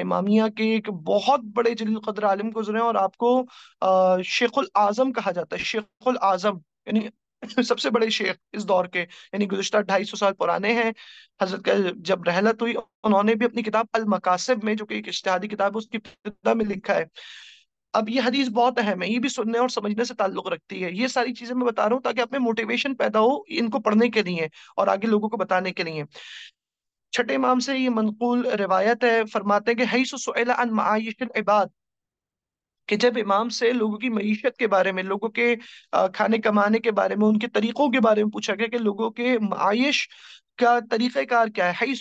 इमामिया के एक बहुत बड़े जलील कदर आलम गुजरे हैं और आपको शेखुल आजम कहा जाता है शेखुल आजम यानी सबसे बड़े शेख इस दौर के यानी गुजशत ढाई सौ साल पुराने हैं हजरत का जब रहलत हुई उन्होंने भी अपनी किताब अल मकासिब में जो कि एक इश्तहादी किताब है उसकी पिता में लिखा है अब ये हदीस बहुत अहम है ये भी सुनने और समझने से ताल्लुक रखती है ये सारी चीजें मैं बता रहा हूँ ताकि आप में मोटिवेशन पैदा हो इनको पढ़ने के लिए और आगे लोगों को बताने के लिए छठे इमाम से ये मनकूल रिवायत है फरमाते हैं कि हई इबाद कि जब इमाम से लोगों की मीशत के बारे में लोगों के खाने कमाने के बारे में उनके तरीक़ों के बारे में पूछा गया कि लोगों के मायश का तरीक़ार क्या है हई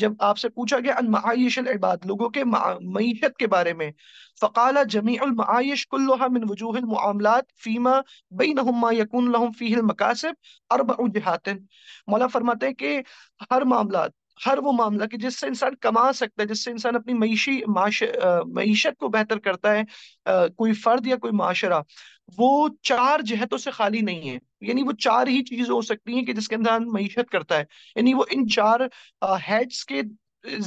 जब आपसे पूछा गया अनमायशल इबाद लोगों के मीशत के बारे में फ़काला जमीमायश मिन वजूहल मामलात फ़ीमा बई नहुमा यकून लहम फ़ीहल मकासब अरब जहातिन मौला फरमाते हैं कि हर मामला हर वो मामला कि जिससे इंसान कमा सकता है जिससे इंसान अपनी मीशी मीशत को बेहतर करता है आ, कोई फर्द या कोई माशरा वो चार जहतों से खाली नहीं है यानी वो चार ही चीजें हो सकती हैं कि जिसके अंदर मीशत करता है यानी वो इन चार हेड्स के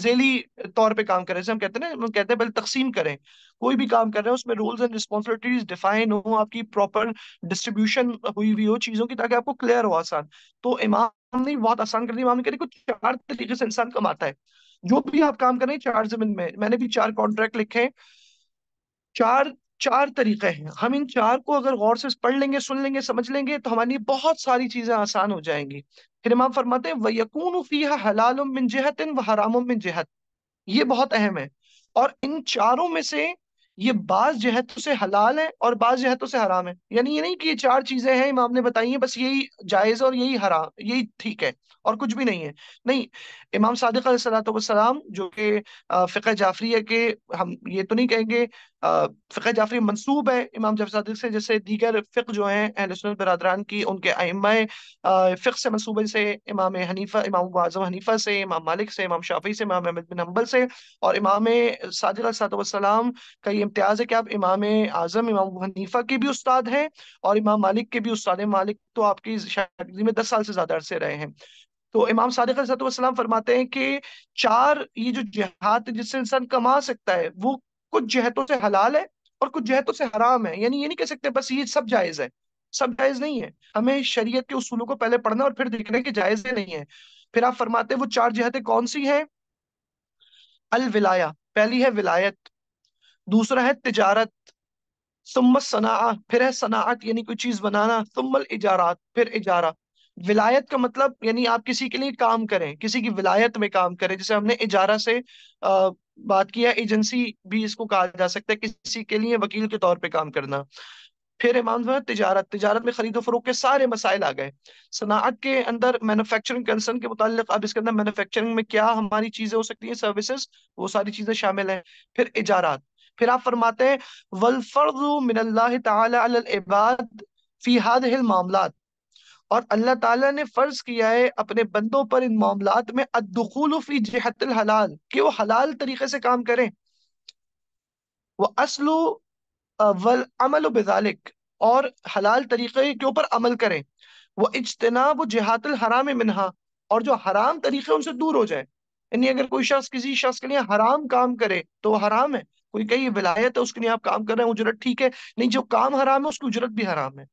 जेली तौर पे काम करें जैसे हम कहते हैं ना कहते हैं पहले तकसीम करें कोई भी काम कर रहे हैं उसमें रोल्स एंड रिस्पॉन्सिबिलिटीज डिफाइन हो आपकी प्रॉपर डिस्ट्रीब्यूशन हुई हुई हो चीजों की ताकि आपको क्लियर हो आसान तो इमाम ने बहुत आसान कर दिया इमाम ने कहते कुछ चार तरीके से इंसान कमाता है जो भी आप काम करें चार जमीन में मैंने भी चार कॉन्ट्रैक्ट लिखे हैं चार चार तरीके हैं हम इन चार को अगर गौर से पढ़ लेंगे सुन लेंगे समझ लेंगे तो हमारी बहुत सारी चीजें आसान हो जाएंगी फिर इमाम फरमाते हैं वयकून हलाल मिन जहतिन व हराम मिन जहत ये बहुत अहम है और इन चारों में से ये बाज जहतों से हलाल है और बाज जहतों से हराम है यानी ये नहीं कि ये चार चीजें हैं इमाम ने बताई हैं बस यही जायज और यही हराम यही ठीक है और कुछ भी नहीं है नहीं इमाम सादिक सलाम जो कि जाफरी जाफरिया के हम ये तो नहीं कहेंगे फ़िक जाफरी मनसूब है इमाम जाफर सदक से जैसे दीगर फ़िक जो हैं अहल बरदरान की उनके आइम फ़िक से मनसूब जैसे इमाम हनीफा इमाम आजम हनीफा से इमाम मालिक से इमाम शाफी से इमाम अहमद बिन हम्बल से और इमाम सादिलसलाम का ये इम्तियाज़ है कि आप इमाम आजम इमाम हनीफा के भी उस्ताद हैं और इमाम मालिक के भी उस्ताद मालिक तो आपकी शादी में दस साल से ज़्यादा अरसे रहे हैं तो इमाम सादिक सलाम फरमाते हैं कि चार ये जो जिहाद जिससे इंसान कमा सकता है वो कुछ जहतों से हलाल है और कुछ जहतों से हराम है यानी ये नहीं कह सकते बस ये सब जायज़ है सब जायज़ नहीं है हमें शरीयत के उसूलों को पहले पढ़ना और फिर देखना कि जायज़ नहीं है फिर आप फरमाते वो चार जहतें कौन सी हैं विलाया पहली है विलायत दूसरा है तिजारत सुम्मत फिर है सनात यानी कोई चीज़ बनाना सुम्मल इजारात फिर इजारा विलायत का मतलब यानी आप किसी के लिए काम करें किसी की विलायत में काम करें जैसे हमने इजारा से बात किया एजेंसी भी इसको कहा जा सकता है किसी के लिए वकील के तौर पर काम करना फिर इमाम तजारत तजारत में खरीदो फरोख के सारे मसाइल आ गए सनात के अंदर मैनुफेक्चरिंग कंसर्न के मुतालिक अब इसके अंदर मैनुफेक्चरिंग में क्या हमारी चीजें हो सकती हैं सर्विसेज वो सारी चीजें शामिल हैं फिर इजारात फिर आप फरमाते हैं वलफर्द मिनल्लाबाद फी हाद मामलात और अल्लाह ताला ने फर्ज किया है अपने बंदों पर इन मामला में अदखूलफी जहतल हलाल कि वो हलाल तरीके से काम करें वह असलो वल अमल बेजालिक और हलाल तरीके के ऊपर अमल करें वह इजतनाब जहातल हराम मिनहा और जो हराम तरीके उनसे दूर हो जाए यानी अगर कोई शख्स किसी शख्स के लिए हराम काम करे तो वह हराम है कोई कही विलायत है उसके लिए आप काम कर रहे हैं उजरत ठीक है नहीं जो काम हराम है उसकी उजरत भी हराम है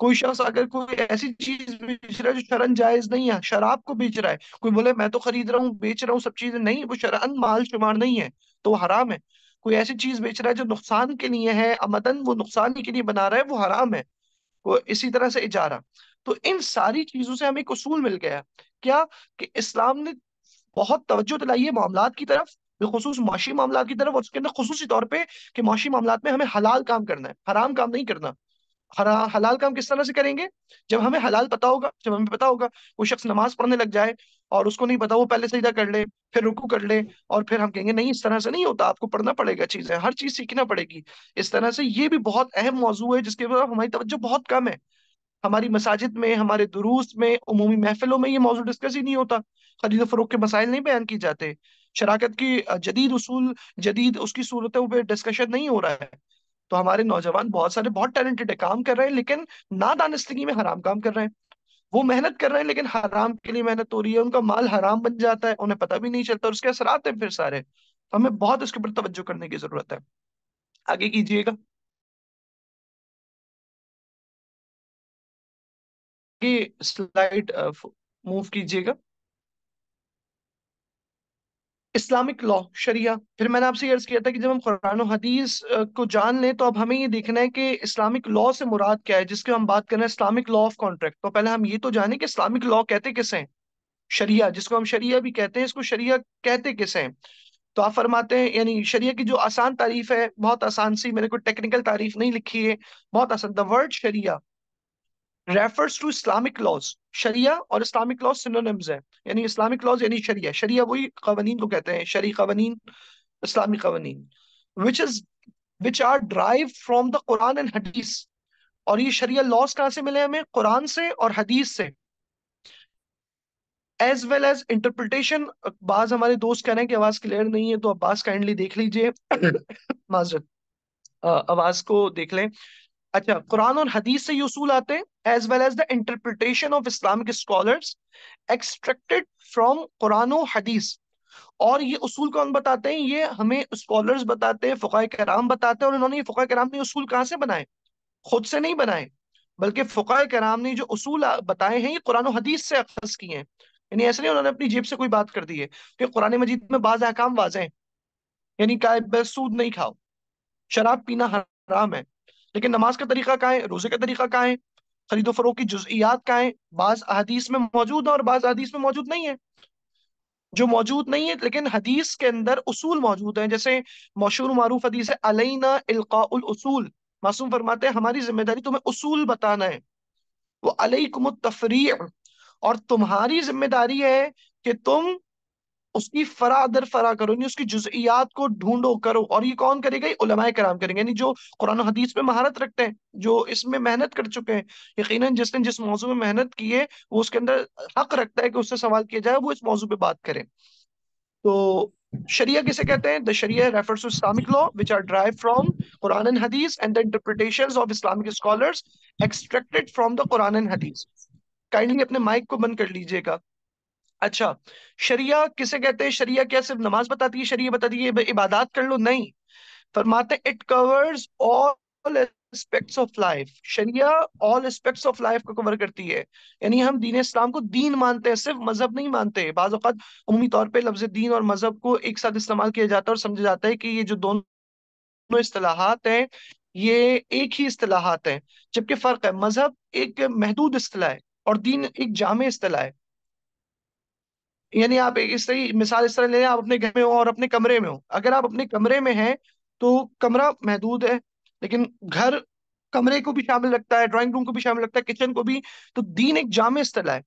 कोई शख्स अगर कोई ऐसी चीज बेच रहा है जो शरण जायज नहीं है शराब को बेच रहा है कोई बोले मैं तो खरीद रहा हूँ बेच रहा हूँ सब चीजें नहीं वो शरण माल शुमार नहीं है तो वो हराम है कोई ऐसी चीज बेच रहा है जो नुकसान के लिए है अमदन वो नुकसान के लिए बना रहा है वो हराम है वो इसी तरह से इजारा तो इन सारी चीजों से हमें एक उसूल मिल गया क्या कि इस्लाम ने बहुत तवज्जो दिलाई है मामला की तरफ बेखसूस माशी मामला की तरफ और उसके अंदर खसूसी तौर पर कि माशी मामला में हमें हलाल काम करना है हराम काम नहीं करना हरा हलाल काम किस तरह से करेंगे जब हमें हलाल पता होगा जब हमें पता होगा वो शख्स नमाज पढ़ने लग जाए और उसको नहीं पता वो पहले सजदा कर ले फिर रुकू कर ले और फिर हम कहेंगे नहीं इस तरह से नहीं होता आपको पढ़ना पड़ेगा चीजें हर चीज सीखना पड़ेगी इस तरह से ये भी बहुत अहम मौजू है जिसके बाद हमारी तवज्जो बहुत कम है हमारी मसाजिद में हमारे दुरूस में उमूमी महफिलों में ये मौजूद डिस्कस ही नहीं होता खरीद फरोख के मसाइल नहीं बयान किए जाते शराकत की जदीद उसूल जदीद उसकी सूरतों पर डिस्कशन नहीं हो रहा है तो हमारे नौजवान बहुत सारे बहुत टैलेंटेड है काम कर रहे हैं लेकिन नादानस्तगी में हराम काम कर रहे हैं वो मेहनत कर रहे हैं लेकिन हराम के लिए मेहनत हो रही है उनका माल हराम बन जाता है उन्हें पता भी नहीं चलता और उसके असरात हैं फिर सारे तो हमें बहुत उसके ऊपर तवज्जो करने की जरूरत है आगे कीजिएगा स्लाइड मूव कीजिएगा इस्लामिक लॉ शरिया फिर मैंने आपसे अर्ज किया था कि जब हम कुरान हदीस को जान लें तो अब हमें ये देखना है कि इस्लामिक लॉ से मुराद क्या है जिसके हम बात कर रहे हैं इस्लामिक लॉ ऑफ कॉन्ट्रैक्ट तो पहले हम ये तो जाने कि इस्लामिक लॉ कहते किसे हैं शरिया जिसको हम शरिया भी कहते हैं इसको शरिया कहते किसे हैं तो आप फरमाते हैं यानी शरिया की जो आसान तारीफ है बहुत आसान सी मैंने कोई टेक्निकल तारीफ नहीं लिखी है बहुत आसान the word sharia refers to Islamic laws शरिया और इस्लामिक लॉज सिनोनिम्स हैं यानी इस्लामिक लॉज यानी शरिया शरिया वही कवानीन को कहते हैं शरी कवानीन इस्लामी कवानीन which is which are drive from the Quran and hadith और ये शरिया लॉज कहाँ से मिले हमें कुरान से और हदीस से एज वेल एज इंटरप्रिटेशन बाज हमारे दोस्त कह रहे हैं कि आवाज क्लियर नहीं है तो अब्बास काइंडली देख लीजिए माजरत आवाज को देख लें अच्छा कुरान और हदीस से यूसूल आते हैं as well as the interpretation of Islamic scholars extracted from Quran hadith और ये उसूल कौन बताते हैं ये हमें स्कॉलर्स बताते हैं फ़ुका कराम बताते हैं और उन्होंने ये फ़ुका कराम ने उसूल कहाँ से बनाए खुद से नहीं बनाए बल्कि फ़ुका कराम ने जो उसूल बताए हैं ये कुरान हदीस से अखज किए हैं यानी ऐसे नहीं उन्होंने अपनी जेब से कोई बात कर दी है कि कुरान मजीद में बाज़ अहकाम वाज हैं यानी का सूद नहीं खाओ शराब पीना हराम है लेकिन नमाज का तरीका क्या है रोजे का तरीका क्या है खरीदो फरोख की जुजियात क्या है बाज अदीस में मौजूद है और बाज अदीस में मौजूद नहीं है जो मौजूद नहीं है लेकिन हदीस के अंदर उसूल मौजूद हैं जैसे मशहूर मारूफ हदीस है अलैना उसूल मासूम फरमाते हैं हमारी जिम्मेदारी तुम्हें उसूल बताना है वो अलैकुम तफरी और तुम्हारी जिम्मेदारी है कि तुम उसकी फरा दर फरा करो यानी उसकी जुजियात को ढूंढो करो और ये कौन करेगा ये उलमाए कराम करेंगे यानी जो कुरान हदीस में महारत रखते हैं जो इसमें मेहनत कर चुके हैं यकीन जिसने जिस मौजू में मेहनत की है वो उसके अंदर हक रखता है कि उससे सवाल किया जाए वो इस मौजू पर बात करें तो शरिया किसे कहते हैं the sharia refer to Islamic law which are drive from Quran and hadith and the interpretation of Islamic scholars extracted from the Quran and hadith kindly अपने माइक को बंद कर लीजिएगा अच्छा शरिया किसे कहते हैं शरिया क्या सिर्फ नमाज बताती है शरिया बताती है इबादत कर लो नहीं फरमाते it covers all aspects of life sharia all aspects of life को कवर करती है यानी हम दीन इस्लाम को दीन मानते हैं सिर्फ मजहब नहीं मानते बाज़ अवत अमूमी तौर पर लफ्ज दीन और मजहब को एक साथ इस्तेमाल किया जाता है और समझा जाता है कि ये जो दोनों असलाहत हैं ये एक ही असलाहत हैं जबकि फ़र्क है मजहब एक महदूद असलाह है और दीन एक जाम असलाह है यानी आप एक इस तरह मिसाल इस तरह ले आप अपने घर में हो और अपने कमरे में हो अगर आप अपने कमरे में हैं तो कमरा महदूद है लेकिन घर कमरे को भी शामिल रखता है ड्राइंग रूम को भी शामिल रखता है किचन को भी तो दीन एक जाम असला है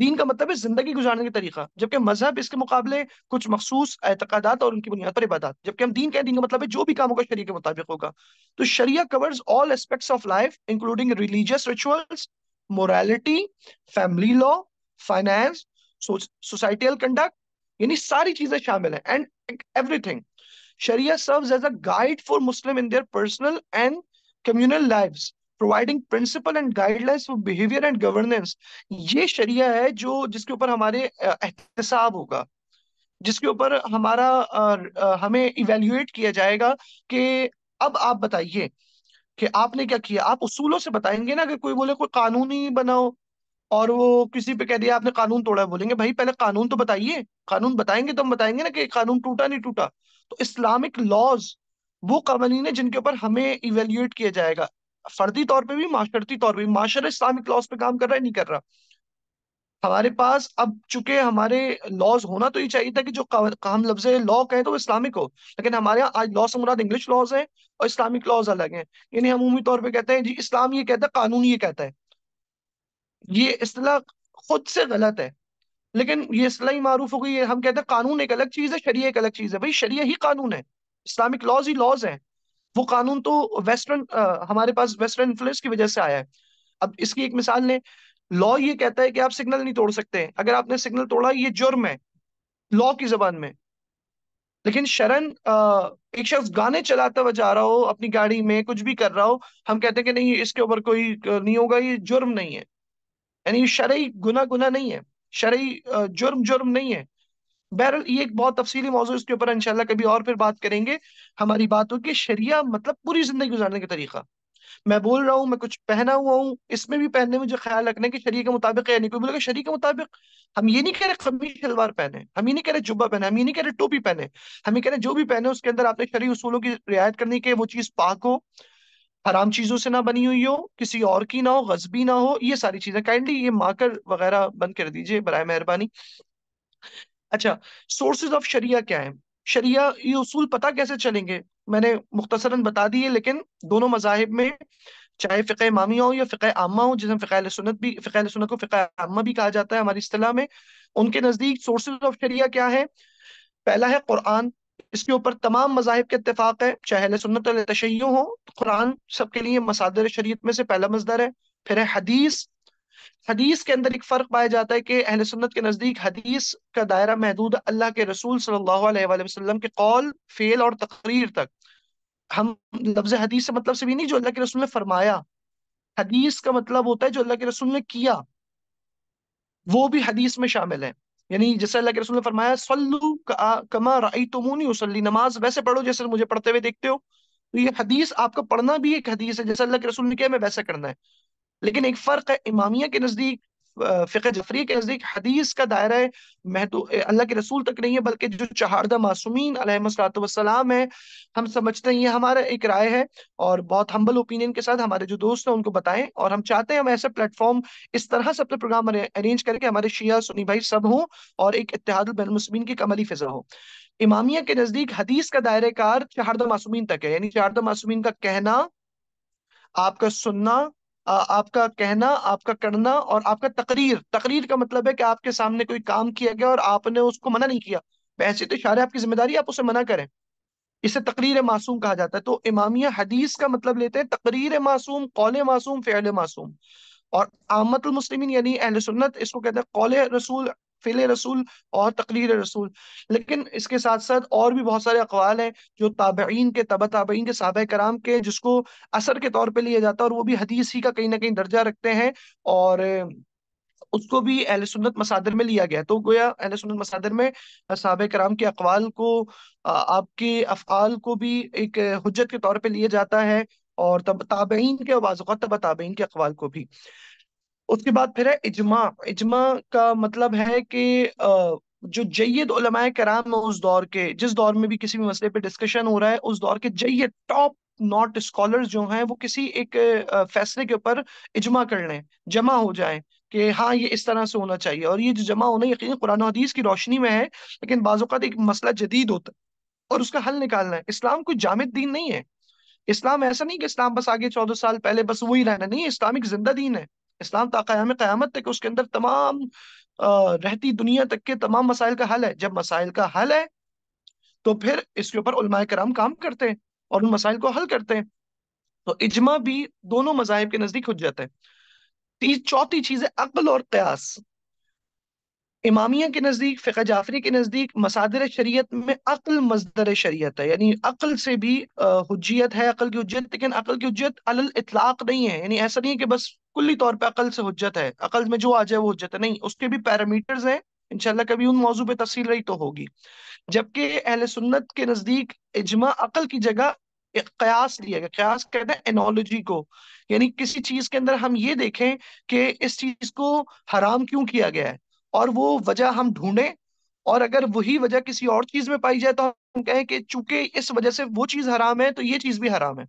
दीन का मतलब है जिंदगी गुजारने का तरीका जबकि मजहब इसके मुकाबले कुछ मखसूस एतकादात और उनकी बुनियाद पर इबादत जबकि हम दीन कह दीन का मतलब है जो भी काम होगा शरीय के मुताबिक होगा तो sharia covers all aspects of life including religious rituals morality family law finance societal conduct यानी सारी चीजें शामिल है and everything sharia serves as a guide for Muslim in their personal and communal lives providing principle and guidelines for behaviour and governance ये शरिया है जो जिसके ऊपर हमारे एहतसाब होगा जिसके ऊपर हमारा हमें इवेल्युएट किया जाएगा कि अब आप बताइए कि आपने क्या किया आप उसूलों से बताएंगे ना अगर कोई बोले कोई कानूनी बनाओ और वो किसी पे कह दिया आपने कानून तोड़ा है बोलेंगे भाई पहले कानून तो बताइए कानून बताएंगे तो हम बताएंगे ना कि कानून टूटा नहीं टूटा तो इस्लामिक लॉज वो कवानीन है जिनके ऊपर हमें इवेल्युएट किया जाएगा फर्दी तौर पर भी माशरती तौर पर भी माशर इस्लामिक लॉज पे काम कर रहा है नहीं कर रहा हमारे पास अब चूंकि हमारे लॉज होना तो ये चाहिए था कि जो काम लफ्ज लॉ कहें तो वो इस्लामिक हो लेकिन हमारे यहाँ आज लॉ से मुराद इंग्लिश लॉज है और इस्लामिक लॉज अलग है यानी हम तौर पर कहते हैं जी इस्लाम ये कहता है कानून ये कहता है ये असलाह खुद से गलत है लेकिन ये असलाह ही मारूफ हो गई है हम कहते हैं कानून एक अलग चीज़ है शरीय एक अलग चीज़ है भाई शरीय ही कानून है इस्लामिक लॉज ही लॉज है वो कानून तो वेस्टर्न हमारे पास वेस्टर्न इन्फ्लुएंस की वजह से आया है अब इसकी एक मिसाल ने लॉ ये कहता है कि आप सिग्नल नहीं तोड़ सकते अगर आपने सिग्नल तोड़ा ये जुर्म है लॉ की जबान में लेकिन शरण एक शख्स गाने चलाता हुआ जा रहा हो अपनी गाड़ी में कुछ भी कर रहा हो हम कहते हैं कि नहीं इसके ऊपर कोई नहीं होगा ये जुर्म नहीं है यानी शरय गुना गुना नहीं है शरय जुर्म जुर्म नहीं है बहरल ये एक बहुत तफसली मौजूद इसके ऊपर इनशाला कभी और फिर बात करेंगे हमारी बात होगी शरिया मतलब पूरी जिंदगी गुजारने का तरीका मैं बोल रहा हूँ मैं कुछ पहना हुआ हूँ इसमें भी पहनने में जो ख्याल रखना है कि शरीर के मुताबिक है नहीं कोई बोलेगा शरीर के मुताबिक हम ये नहीं कह रहे खमीज शलवार पहने हम ये नहीं कह रहे जुब्बा पहने हम ये नहीं कह रहे टोपी पहने हम ये कह रहे जो भी पहने उसके अंदर आपने शरीर उसूलों की रियायत करनी के वो चीज़ पाक हो हराम चीजों से ना बनी हुई हो किसी और की ना हो गजबी ना हो ये सारी चीजें काइंडली ये मार्कर वगैरह बंद कर दीजिए बर मेहरबानी अच्छा सोर्सेज ऑफ शरिया क्या है शरिया ये उसूल पता कैसे चलेंगे मैंने मुख्तसरन बता दिए लेकिन दोनों मजाहब में चाहे फ़िक मामिया हो या फ़िक आमा हो जिसे फ़िक सुनत भी फ़िक सुनत को फ़िक आमा भी कहा जाता है हमारी असलाह में उनके नज़दीक सोर्सेज ऑफ शरिया क्या है पहला है कुरान इसके ऊपर तमाम मजाहब के इतफाक है चाहे सुन्नत तशै हो कुरान सबके लिए मसादर शरीत में से पहला मजदर है फिर है हदीस हदीस के अंदर एक फ़र्क पाया जाता है कि अहल सुन्नत के नज़दीक हदीस का दायरा महदूद अल्लाह के रसूल सल्लल्लाहु अलैहि वसल्लम के कौल फ़ेल और तकरीर तक हम लफ्ज़ हदीस से मतलब से भी नहीं जो अल्लाह के रसूल ने फरमाया हदीस का मतलब होता है जो अल्लाह के रसूल ने किया वो भी हदीस में शामिल है यानी जैसे अल्लाह के रसूल ने फरमाया सल्लू कमा रई तुमूनी उसली नमाज वैसे पढ़ो जैसे मुझे पढ़ते हुए देखते हो तो ये हदीस आपका पढ़ना भी एक हदीस है जैसे अल्लाह के रसूल ने क्या मैं वैसा करना है लेकिन एक फ़र्क है इमामिया के नज़दीक फ़िक जफरी के नज़दीक हदीस का दायरा महदू अल्लाह के रसूल तक नहीं है बल्कि जो चहारदा मासूमिन सलाम है हम समझते हैं ये हमारा एक राय है और बहुत हम्बल ओपिनियन के साथ हमारे जो दोस्त हैं उनको बताएं और हम चाहते हैं हम ऐसे प्लेटफॉर्म इस तरह से अपने प्रोग्राम अरेंज करके हमारे शिया सुनी भाई सब हों और एक इतिहादमसमिन की कमली फिजा हो इमामिया के नज़दीक हदीस का दायरे कार चहारदा मासूमिन तक है यानी चहारदा मासूमिन का कहना आपका सुनना आ, आपका कहना आपका करना और आपका तकरीर तकरीर का मतलब है कि आपके सामने कोई काम किया गया और आपने उसको मना नहीं किया वैसे तो इशारे आपकी जिम्मेदारी आप उसे मना करें इसे तकरीर मासूम कहा जाता है तो इमामिया हदीस का मतलब लेते हैं तकरीर मासूम कौल मासूम फ़ैल मासूम और आमतुलमसलिमिन यानी अहल इसको कहते हैं कौल रसूल फिल रसूल और तकरीर रसूल लेकिन इसके साथ साथ और भी बहुत सारे अकवाल हैं जो ताबईन के तब ताबईन के साहब कराम के जिसको असर के तौर पर लिया जाता है और वो भी हदीस ही का कहीं ना कहीं दर्जा रखते हैं और उसको भी अहल सुन्नत मसादर में लिया गया तो गोया अहल सुन्नत मसादर में साहब कराम के अकवाल को आपके अफ़ाल को भी एक हजत के तौर पर लिया जाता है और तब ताबीन के बाज़ात तब ताबीन के अकवाल को भी उसके बाद फिर है इजमा इजमा का मतलब है कि जो जयद उलमाए कराम है उस दौर के जिस दौर में भी किसी भी मसले पे डिस्कशन हो रहा है उस दौर के जयद टॉप नॉट स्कॉलर्स जो हैं वो किसी एक फैसले के ऊपर इजमा कर लें जमा हो जाए कि हाँ ये इस तरह से होना चाहिए और ये जो जमा होना यकीन कुरान हदीस की रोशनी में है लेकिन बाज़ात एक मसला जदीद होता है और उसका हल निकालना है इस्लाम कोई जामद दीन नहीं है इस्लाम ऐसा नहीं कि इस्लाम बस आगे चौदह साल पहले बस वही रहना नहीं इस्लामिक जिंदा दीन है इस्लाम तो क्याम क़्यामत तक उसके अंदर तमाम रहती दुनिया तक के तमाम मसाइल का हल है जब मसाइल का हल है तो फिर इसके ऊपर कराम काम करते हैं और उन मसाइल को हल करते हैं तो इजमा भी दोनों मजाहब के नजदीक हो जाते हैं चौथी चीज है अकल और क्यास इमामिया के नज़दीक फ़िका जाफरी के नज़दीक मसादर शरीयत में अक्ल मजदर शरीयत है यानी अक्ल से भी हजियत है अक़ल की हजियत लेकिन अक़ल की हजत अल इतलाक नहीं है यानी ऐसा नहीं है कि बस कुल्ली तौर पर अकल से हजत है अकल में जो आ जाए वो हजत है नहीं उसके भी पैरामीटर्स हैं इनशाला कभी उन मौजू पर तफसील रही तो होगी जबकि अहल सुन्नत के नज़दीक इजमा अकल की जगह कयास लिया गया कयास कहते हैं एनोलॉजी को यानी किसी चीज के अंदर हम ये देखें कि इस चीज को हराम क्यों किया गया है और वो वजह हम ढूंढें और अगर वही वजह किसी और चीज में पाई जाए तो हम कहें कि चूंकि इस वजह से वो चीज हराम है तो ये चीज भी हराम है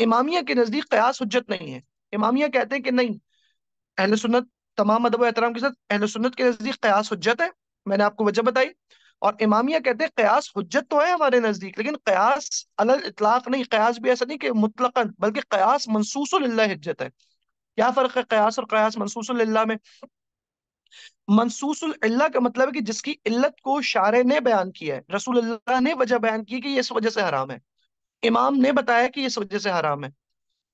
इमामिया के नजदीक कयास हजत नहीं है इमामिया कहते हैं कि नहीं अहल सुन्नत तमाम अदब एहतराम के साथ अहल सुन्नत के नजदीक कयास हजत है मैंने आपको वजह बताई और इमामिया कहते हैं कयास हजत तो है हमारे नजदीक लेकिन कयास अल इतलाक नहीं कयास भी ऐसा नहीं कि मुतलकन बल्कि कयास मनसूस हजत है क्या फर्क है कयास और कयास मनसूस में मनसूसल का मतलब है कि जिसकी इल्लत को शारे ने बयान किया है रसूल अल्लाह ने वजह बयान की कि इस वजह से हराम है इमाम ने बताया कि इस वजह से हराम है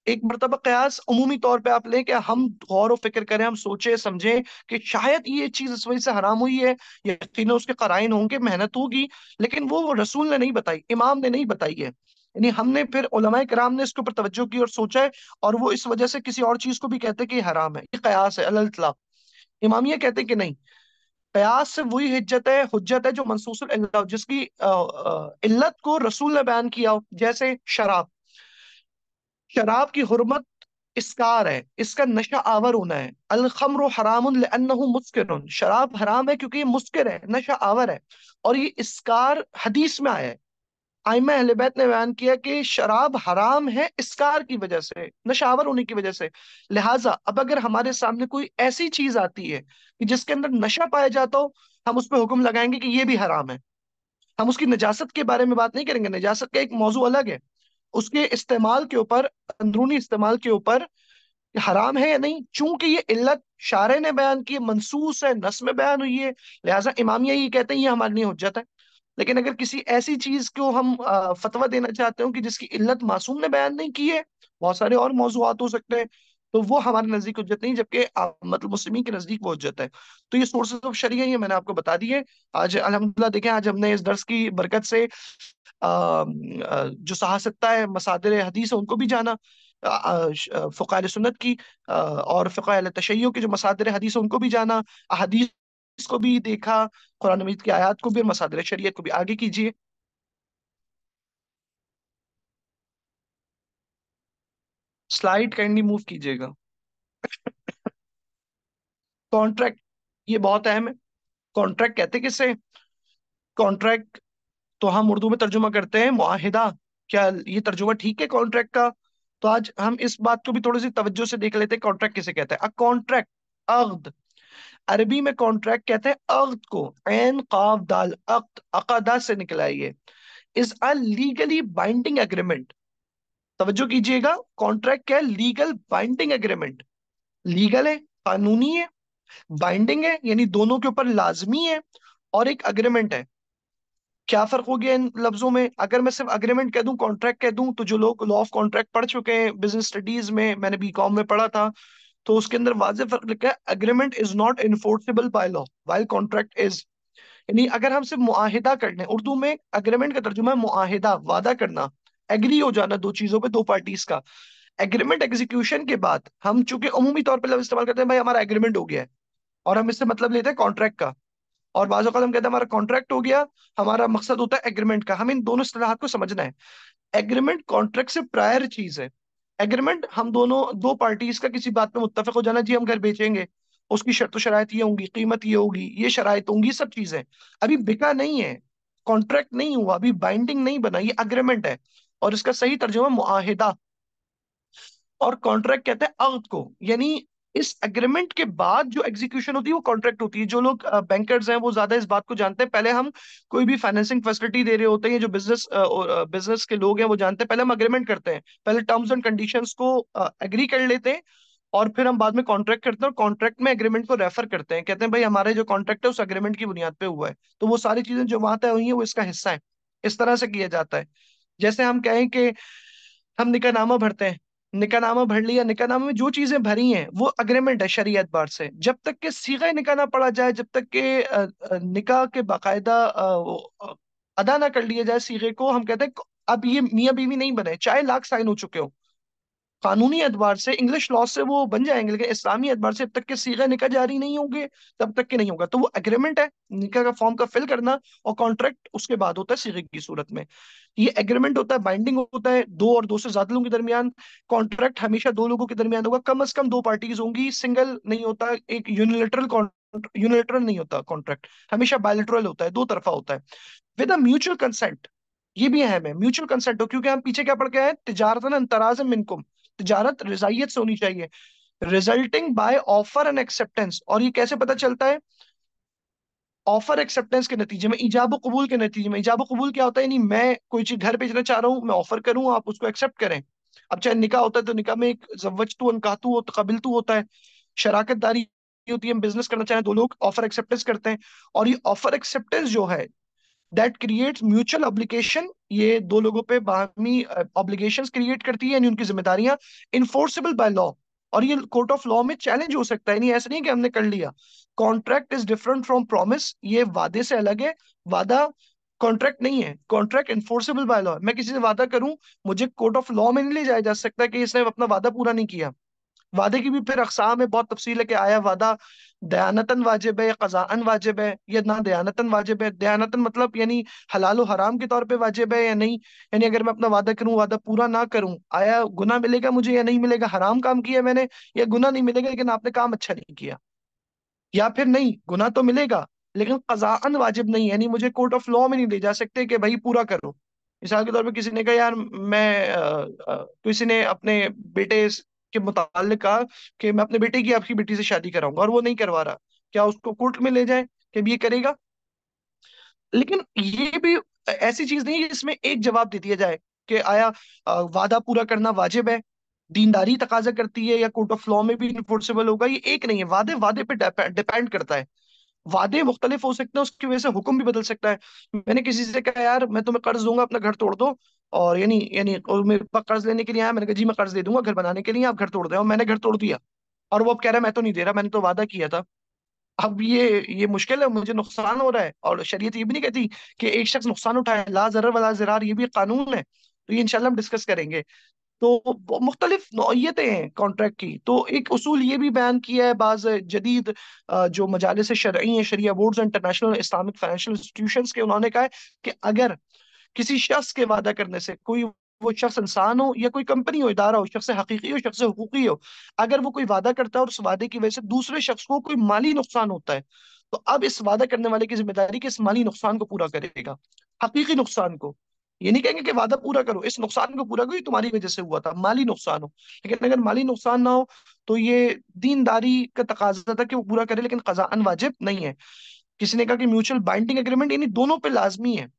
एक मरतबा कयास अमूमी तौर पर आप लें कि हम गौर व फिक्र करें हम सोचें समझें कि शायद ये चीज़ इस वजह से हराम हुई है यकीन उसके कराइन होंगे मेहनत होगी लेकिन वो रसूल ने नहीं बताई इमाम ने नहीं बताई है यानी हमने फिर कराम ने इसके ऊपर तवज्जो की और सोचा है और वो इस वजह से किसी और चीज़ को भी कहते हैं कि हराम है ये कयास है अल्लाह इमामिया कहते हैं कि नहीं कयास से वही हिज्जत है हजत है जो मनसूस जिसकी इल्लत को रसूल ने बयान किया हो जैसे शराब शराब की हरमत इसकार है इसका नशा आवर होना है अलखमर हराम मुस्किर शराब हराम है क्योंकि ये मुस्किर है नशा आवर है और ये इसकार हदीस में आया है आयमा अहल ने बयान किया कि शराब हराम है इसकार की वजह से नशावर होने की वजह से लिहाजा अब अगर हमारे सामने कोई ऐसी चीज आती है कि जिसके अंदर नशा पाया जाता हो हम उस पर हुक्म लगाएंगे कि ये भी हराम है हम उसकी नजासत के बारे में बात नहीं करेंगे नजासत का एक मौजू अलग है उसके इस्तेमाल के ऊपर अंदरूनी इस्तेमाल के ऊपर हराम है या नहीं चूंकि ये इल्लत शारे ने बयान की है मनसूस है नस में बयान हुई है लिहाजा इमामिया ये कहते हैं ये हमारे लिए हजत है लेकिन अगर किसी ऐसी चीज को हम फतवा देना चाहते हो कि जिसकी इल्लत मासूम ने बयान नहीं की है बहुत सारे और मौजूद हो सकते हैं तो वो हमारे नजदीक उज्जत नहीं जबकि मतलब मुस्लिम के नजदीक वो उज्जत है तो ये सोर्सेज ऑफ शरिया ये मैंने आपको बता दिए आज अलहमदिल्ला देखें आज हमने इस दर्स की बरकत से जो सहासत्ता है मसादर हदीस है उनको भी जाना फ़ुकाल सुन्नत की और फ़ुकाल तशैयों के जो मसादर हदीस उनको भी जाना अदीस को भी देखा कुरान मजीद की आयात को भी और मसादर शरीय को भी आगे कीजिए स्लाइड काइंडली मूव कीजिएगा कॉन्ट्रैक्ट ये बहुत अहम है कॉन्ट्रैक्ट कहते किसे कॉन्ट्रैक्ट तो हम उर्दू में तर्जुमा करते हैं माहिदा क्या ये तर्जुमा ठीक है कॉन्ट्रैक्ट का तो आज हम इस बात को भी थोड़ी सी तवज्जो से देख लेते हैं कॉन्ट्रैक्ट किसे कहते हैं अ कॉन्ट्रैक्ट अग्द अरबी में कॉन्ट्रैक्ट कहते हैं अक्त को एन काफ दाल अक्त अकादा से निकला ये is a legally binding agreement तवज्जो कीजिएगा कॉन्ट्रैक्ट क्या है लीगल बाइंडिंग एग्रीमेंट लीगल है कानूनी है बाइंडिंग है यानी दोनों के ऊपर लाजमी है और एक अग्रीमेंट है क्या फर्क हो गया इन लफ्जों में अगर मैं सिर्फ अग्रीमेंट कह दूं कॉन्ट्रैक्ट कह दूं तो जो लोग लॉ ऑफ कॉन्ट्रैक्ट पढ़ चुके हैं बिजनेस स्टडीज में मैंने बी में पढ़ा था तो उसके अंदर वाजे फर्क लिखा है agreement is not enforceable by law while contract is यानी अगर हम सिर्फ मुआहिदा कर लें उर्दू में अग्रीमेंट का तर्जुमा है मुआहिदा वादा करना एग्री हो जाना दो चीजों पे दो पार्टीज का एग्रीमेंट एग्जीक्यूशन के बाद हम चूंकि अमूमी तौर पर लव इस्तेमाल करते हैं भाई हमारा एग्रीमेंट हो गया है और हम इससे मतलब लेते हैं कॉन्ट्रैक्ट का और बाज़ हम कहते हैं हमारा कॉन्ट्रैक्ट हो गया हमारा मकसद होता है एग्रीमेंट का हम इन दोनों असलाहत को समझना है एग्रीमेंट कॉन्ट्रैक्ट से प्रायर चीज है एग्रीमेंट हम दोनों दो पार्टीज का किसी बात पे मुतफिक हो जाना जी हम घर बेचेंगे उसकी शर्त तो शराय ये होंगी कीमत ये होगी ये शराय होंगी सब चीजें अभी बिका नहीं है कॉन्ट्रैक्ट नहीं हुआ अभी बाइंडिंग नहीं बना ये अग्रीमेंट है और इसका सही तर्जुमा मुआहिदा और कॉन्ट्रैक्ट कहते हैं अवध को यानी इस एग्रीमेंट के बाद जो एग्जीक्यूशन होती है वो कॉन्ट्रैक्ट होती है जो लोग बैंकर्स हैं वो ज्यादा इस बात को जानते हैं पहले हम कोई भी फाइनेंसिंग फैसिलिटी दे रहे होते हैं जो बिजनेस बिजनेस के लोग हैं वो जानते हैं पहले हम अग्रीमेंट करते हैं पहले टर्म्स एंड कंडीशन को एग्री कर लेते हैं और फिर हम बाद में कॉन्ट्रैक्ट करते हैं और कॉन्ट्रैक्ट में एग्रीमेंट को रेफर करते हैं कहते हैं भाई हमारे जो कॉन्ट्रैक्ट है उस एग्रीमेंट की बुनियाद पे हुआ है तो वो सारी चीजें जो वहां तय हुई है वो इसका हिस्सा है इस तरह से किया जाता है जैसे हम कहें कि हम निकाह नामा भरते हैं निकानामा भर लिया निकानामा में जो चीजें भरी हैं वो अग्रीमेंट है शरीय एतबार से जब तक के सीगा निका ना पढ़ा जाए जब तक के निकाह के बाकायदा अदा ना कर लिया जाए सीगे को हम कहते हैं अब ये मियाँ बीवी नहीं बने चाहे लाख साइन हो चुके हो कानूनी एतबार से इंग्लिश लॉ से वो बन जाएंगे लेकिन इस्लामी एतबार से अब तक के सीगे निका जारी नहीं होंगे तब तक के नहीं होगा तो वो एग्रीमेंट है निका का फॉर्म का फिल करना और कॉन्ट्रैक्ट उसके बाद होता है सीगे की सूरत में ये एग्रीमेंट होता है बाइंडिंग होता है दो और दो से ज्यादा लोगों के दरमियान कॉन्ट्रैक्ट हमेशा दो लोगों के दरमियान होगा कम अज कम दो पार्टीज होंगी सिंगल नहीं होता एक यूनिलेटरल यूनिलेटरल नहीं होता कॉन्ट्रैक्ट हमेशा बायोलिटरल होता है दो तरफा होता है विद अ म्यूचुअल कंसेंट ये भी अहम है म्यूचुअल कंसेंट हो क्योंकि हम पीछे क्या पढ़ के आए तजारत अंतराज मिनकुम तजारत रजाइत से होनी चाहिए resulting by offer and acceptance और ये कैसे पता चलता है ऑफर एक्सेप्टेंस के नतीजे में ईजाब कबूल के नतीजे में ईजाब कबूल क्या होता है नहीं मैं कोई चीज घर भेजना चाह रहा हूँ मैं ऑफर करूँ आप उसको एक्सेप्ट करें अब चाहे निका होता है तो निका में एक जवजतु अनकातु तकबिलतु होता है शराकत दारी होती है बिजनेस करना चाहें दो लोग ऑफर एक्सेप्टेंस करते हैं और ये ऑफर एक्सेप्टेंस जो है दैट क्रिएट्स म्यूचुअल ऑब्लिगेशन ये दो लोगों पे बाहमी ऑब्लिगेशंस क्रिएट करती है यानी उनकी जिम्मेदारियां इन्फोर्सेबल बाय लॉ और ये कोर्ट ऑफ लॉ में चैलेंज हो सकता है नहीं ऐसा नहीं कि हमने कर लिया contract is different from promise ये वादे से अलग है वादा कॉन्ट्रैक्ट नहीं है कॉन्ट्रैक्ट इन्फोर्सेबल बाय लॉ मैं किसी से वादा करूं मुझे कोर्ट ऑफ लॉ में नहीं ले जाया जा सकता कि इसने अपना वादा पूरा नहीं किया वादे की भी फिर अकसाम है बहुत तफसील है कि आया वादा दयानतन वाजिब है या कजान वाजिब है या ना दयानतन वाजिब है दयानतन मतलब यानी हलाल हराम के तौर पे वाजिब है या नहीं यानी अगर मैं अपना वादा करूं वादा पूरा ना करूं आया गुना मिलेगा मुझे या नहीं मिलेगा हराम काम किया मैंने या गुना नहीं मिलेगा लेकिन आपने काम अच्छा नहीं किया या फिर नहीं गुना तो मिलेगा लेकिन कजान वाजिब नहीं यानी मुझे कोर्ट ऑफ लॉ में नहीं ले जा सकते कि भाई पूरा करो मिसाल के तौर पर किसी ने कहा यार मैं किसी ने अपने बेटे के मुताल कहा कि मैं अपने बेटे की आपकी बेटी से शादी कराऊंगा और वो नहीं करवा रहा क्या उसको कोर्ट में ले जाए कि ये करेगा लेकिन ये भी ऐसी चीज नहीं है जिसमें एक जवाब दे दिया जाए कि आया वादा पूरा करना वाजिब है दीनदारी तकाजा करती है या कोर्ट ऑफ लॉ में भी इन्फोर्सेबल होगा ये एक नहीं है वादे वादे पे डिपेंड करता है वादे मुख्तलिफ हो सकते हैं उसकी वजह से हुक्म भी बदल सकता है मैंने किसी से कहा यार मैं तुम्हें कर्ज दूंगा अपना घर तोड़ दो और यानी यानी और मेरे पास कर्ज लेने के लिए आया मैंने कहा जी मैं कर्ज दे दूंगा घर बनाने के लिए आप घर तोड़ रहे और मैंने घर तोड़ दिया और वो अब कह रहा है मैं तो नहीं दे रहा मैंने तो वादा किया था अब ये ये मुश्किल है मुझे नुकसान हो रहा है और शरीयत ये भी नहीं कहती कि एक शख्स नुकसान उठाए ला जर वाला जरार ये भी कानून है तो ये इनशाला हम डिस्कस करेंगे तो मुख्तलिफ नौीयतें हैं कॉन्ट्रैक्ट की तो एक असूल ये भी बयान किया है बाज़ जदीद जो मजालस शर्य हैं sharia boards international Islamic financial institution के उन्होंने कहा है कि अगर किसी शख्स के वादा करने से कोई वो शख्स इंसान हो या कोई कंपनी हो इदारा हो शख्स हकीकी हो शख्स हकूकी हो अगर वो कोई वादा करता है और उस वादे की वजह से दूसरे शख्स को कोई माली नुकसान होता है तो अब इस वादा करने वाले की जिम्मेदारी के इस माली नुकसान को पूरा करेगा हकीकी नुकसान को ये नहीं कहेंगे कि वादा पूरा करो इस नुकसान को पूरा करो तुम्हारी वजह से हुआ था माली नुकसान हो लेकिन अगर माली नुकसान ना हो तो ये दीनदारी का तकाजा था कि वो पूरा करे लेकिन कजान वाजिब नहीं है किसी ने कहा कि म्यूचुअल बाइंडिंग एग्रीमेंट यानी दोनों पे लाजमी है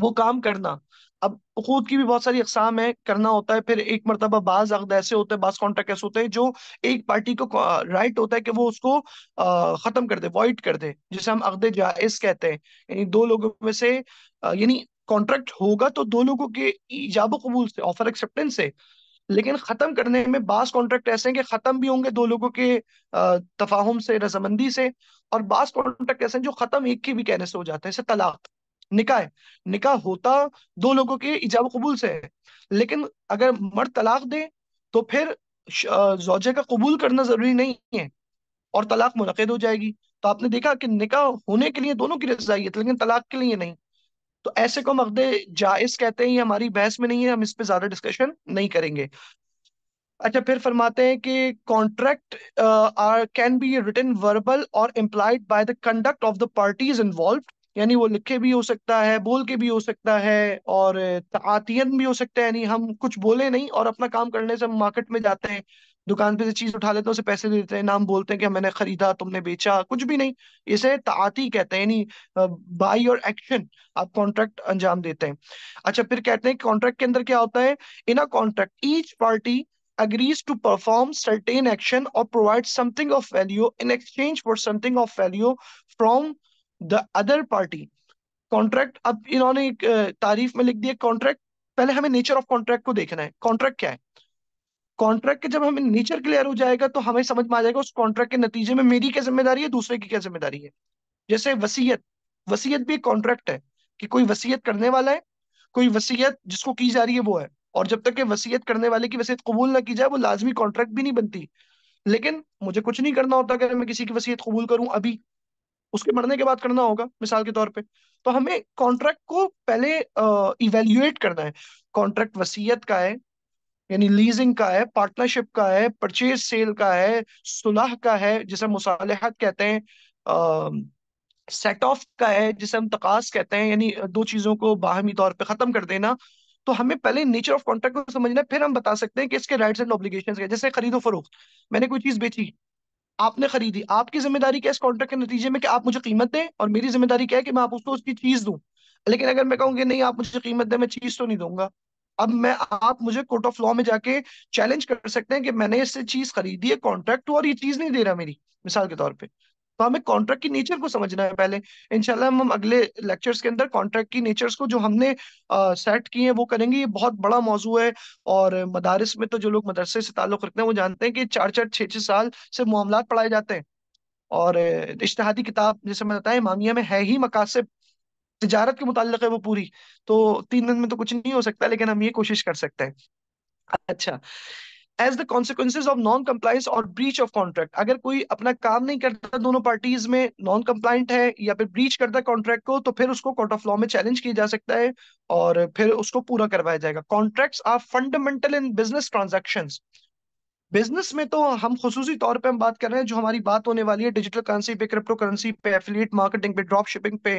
वो काम करना अब खुद की भी बहुत सारी अकसाम है करना होता है फिर एक मरतबा बाज अगद ऐसे होते हैं बाज कॉन्ट्रैक्ट ऐसे होते हैं जो एक पार्टी को राइट होता है कि वो उसको ख़त्म कर दे वॉइड कर दे जिसे हम अकद जायज़ कहते हैं यानी दो लोगों में से यानी कॉन्ट्रैक्ट होगा तो दो लोगों के ईजाब कबूल से ऑफर एक्सेप्टेंस से लेकिन ख़त्म करने में बास कॉन्ट्रैक्ट ऐसे हैं कि ख़त्म भी होंगे दो लोगों के तफाहम से रजामंदी से और बास कॉन्ट्रैक्ट ऐसे हैं जो ख़त्म एक के भी कहने से हो जाते हैं जैसे तलाक निकाह निकाह होता दो लोगों के इजाब कबूल से है लेकिन अगर मर्द तलाक दे तो फिर जोजे का कबूल करना जरूरी नहीं है और तलाक मुनद हो जाएगी तो आपने देखा कि निकाह होने के लिए दोनों की है लेकिन तलाक के लिए नहीं तो ऐसे को मकदे जायज कहते हैं ये हमारी बहस में नहीं है हम इस पर ज्यादा डिस्कशन नहीं करेंगे अच्छा फिर फरमाते हैं कि contract are can be written verbal और implied by the conduct of the parties involve यानी वो लिख के भी हो सकता है बोल के भी हो सकता है और तातियन भी हो सकता है यानी हम कुछ बोले नहीं और अपना काम करने से हम मार्केट में जाते हैं दुकान पे से चीज उठा लेते हैं उसे पैसे दे देते हैं नाम बोलते हैं कि मैंने खरीदा तुमने बेचा कुछ भी नहीं इसे ताती कहते हैं यानी बाई और एक्शन आप कॉन्ट्रैक्ट अंजाम देते हैं अच्छा फिर कहते हैं कॉन्ट्रैक्ट के अंदर क्या होता है in a contract each party agrees to perform certain action और provide something of value in exchange for something of value from the other party contract अब इन्होंने एक तारीफ में लिख दिया कॉन्ट्रैक्ट पहले हमें नेचर ऑफ कॉन्ट्रैक्ट को देखना है कॉन्ट्रैक्ट क्या है कॉन्ट्रैक्ट के जब हमें नेचर क्लियर हो जाएगा तो हमें समझ में आ जाएगा उस कॉन्ट्रैक्ट के नतीजे में मेरी क्या जिम्मेदारी है दूसरे की क्या जिम्मेदारी है जैसे वसीयत वसीयत भी एक कॉन्ट्रैक्ट है कि कोई वसीयत करने वाला है कोई वसीयत जिसको की जा रही है वो है और जब तक वसीयत करने वाले की वसीयत कबूल ना की जाए वो लाजमी कॉन्ट्रैक्ट भी नहीं बनती लेकिन मुझे कुछ नहीं करना होता अगर मैं किसी की वसीयत कबूल करूं अभी उसके मरने के बाद करना होगा मिसाल के तौर पे तो हमें कॉन्ट्रैक्ट को पहले इवेल्युएट करना है कॉन्ट्रैक्ट वसीयत का है यानी लीजिंग का है पार्टनरशिप का है परचेज सेल का है सुलह का है जिसे मुसालहत कहते हैं सेट ऑफ का है जिसे हम तकास कहते हैं यानी दो चीजों को बाहमी तौर पे खत्म कर देना तो हमें पहले नेचर ऑफ कॉन्ट्रैक्ट को समझना है फिर हम बता सकते हैं कि इसके राइट्स एंड ऑब्लिगेशंस क्या जैसे खरीदो फरोख्त मैंने कोई चीज बेची आपने खरीदी आपकी जिम्मेदारी क्या है इस कॉन्ट्रैक्ट के नतीजे में कि आप मुझे कीमत दें और मेरी जिम्मेदारी क्या है कि मैं आप उसको उसकी चीज दूं लेकिन अगर मैं कहूँ कि नहीं आप मुझे कीमत दें मैं चीज तो नहीं दूंगा अब मैं आप मुझे कोर्ट ऑफ लॉ में जाके चैलेंज कर सकते हैं कि मैंने इससे चीज खरीदी है कॉन्ट्रैक्ट और ये चीज नहीं दे रहा मेरी मिसाल के तौर पर तो हमें कॉन्ट्रैक्ट की नेचर को समझना है पहले इनशाला हम अगले लेक्चर्स के अंदर कॉन्ट्रैक्ट की नेचर्स को जो हमने सेट किए हैं वो करेंगे ये बहुत बड़ा मौजू है और मदारस में तो जो लोग मदरसे से ताल्लुक रखते हैं वो जानते हैं कि चार चार छः छः साल से मामला पढ़ाए जाते हैं और इश्तहादी किताब जैसे मैं बताया मामिया में है ही मकासब तजारत के मुतालिक है वो पूरी तो तीन दिन में तो कुछ नहीं हो सकता लेकिन हम ये कोशिश कर सकते हैं अच्छा as the consequence of non compliance और ब्रीच ऑफ कॉन्ट्रैक्ट अगर कोई अपना काम नहीं करता दोनों पार्टीज में नॉन कम्प्लाइंट है या फिर ब्रीच करता है कॉन्ट्रैक्ट को तो फिर उसको कोर्ट ऑफ लॉ में चैलेंज किया जा सकता है और फिर उसको पूरा करवाया जाएगा contracts are fundamental in business transaction business में तो हम खसूसी तौर पे हम बात कर रहे हैं जो हमारी बात होने वाली है डिजिटल करेंसी पे क्रिप्टो करेंसी पे एफिलिएट मार्केटिंग पे ड्रॉप शिपिंग पे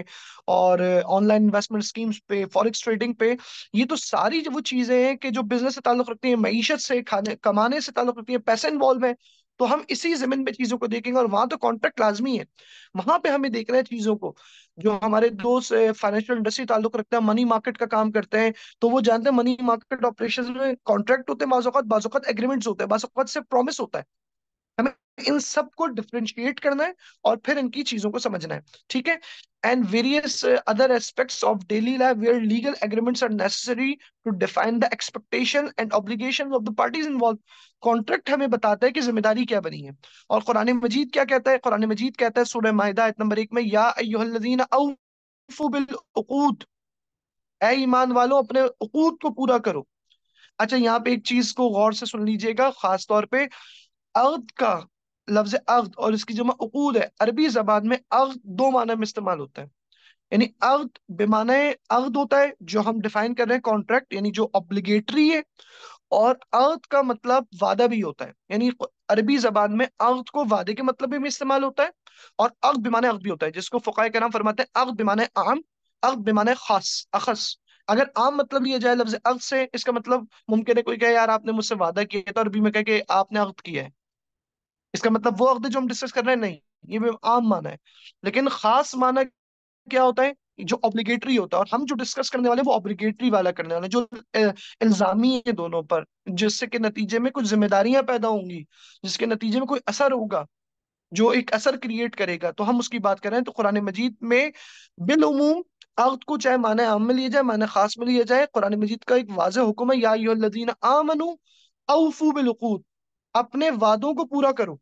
और ऑनलाइन इन्वेस्टमेंट स्कीम्स पे फॉरेक्स ट्रेडिंग पे ये तो सारी वो चीजें हैं कि जो बिजनेस से ताल्लुक रखती है मीशत से खाने कमाने से ताल्लुक रखती है पैसे इन्वॉल्व है तो हम इसी जमीन पे चीजों को देखेंगे और वहां तो कॉन्ट्रैक्ट लाजमी है वहां पे हमें देख रहे हैं चीजों को जो हमारे दोस्त फाइनेंशियल इंडस्ट्री ताल्लुक रखता है मनी मार्केट का काम करते हैं तो वो जानते हैं मनी मार्केट ऑपरेशन में कॉन्ट्रैक्ट होते हैं बाजत बाजत एग्रीमेंट्स होते हैं बाजत से प्रॉमिस होता है इन सबको डिफ्रेंशिएट करना है और फिर इनकी चीजों को समझना है ठीक है and various other other of daily life where legal legal are are to define the expectation and obligation of the the involve contract हमें बताता है कि जिम्मेदारी क्या बनी है और कुरान मजीद क्या कहता है कुरान मजीद कहता है सूरह माहिदा आयत नंबर एक में या अय्युहल्लजीन औफू बिलउकूद ए ईमान वालों अपने उकूद को पूरा करो अच्छा यहाँ पे एक चीज को गौर से सुन लीजिएगा खास तौर पे अद का लफ्ज अग्द और इसकी जमा उकूद है अरबी जबान में अग्द दो माना में इस्तेमाल होता है यानी अग्द बेमाना अग्द होता है जो हम डिफाइन कर रहे हैं कॉन्ट्रैक्ट यानी जो ऑब्लिगेटरी है और अग्द का मतलब वादा भी होता है यानी अरबी जबान में अग्द को वादे के मतलब भी इस्तेमाल होता है और अग्द बेमाना अग्द भी होता है जिसको फ़ुकाय का नाम फरमाते हैं अग्द बेमाना आम अग्द बेमाना खास अखस अगर आम मतलब लिया जाए लफ्ज अक्द से इसका मतलब मुमकिन है कोई कहे यार आपने मुझसे वादा किया था और तो में मैं कह के आपने अक्द किया है इसका मतलब वो अकद जो हम डिस्कस कर रहे हैं नहीं ये भी आम माना है लेकिन खास माना क्या होता है जो ऑब्लिगेटरी होता है और हम जो डिस्कस करने वाले वो ऑब्लिगेटरी वाला करने वाले जो इल्जामी है दोनों पर जिससे के नतीजे में कुछ जिम्मेदारियां पैदा होंगी जिसके नतीजे में कोई असर होगा जो एक असर क्रिएट करेगा तो हम उसकी बात कर रहे हैं तो कुरान मजीद में बिलूम अख्त को चाहे माना आम में लिया जाए माना खास में लिया जाए कुरान मजीद का एक वाज हुक्म है या आमनू अवफू बिलकूत अपने वादों को पूरा करो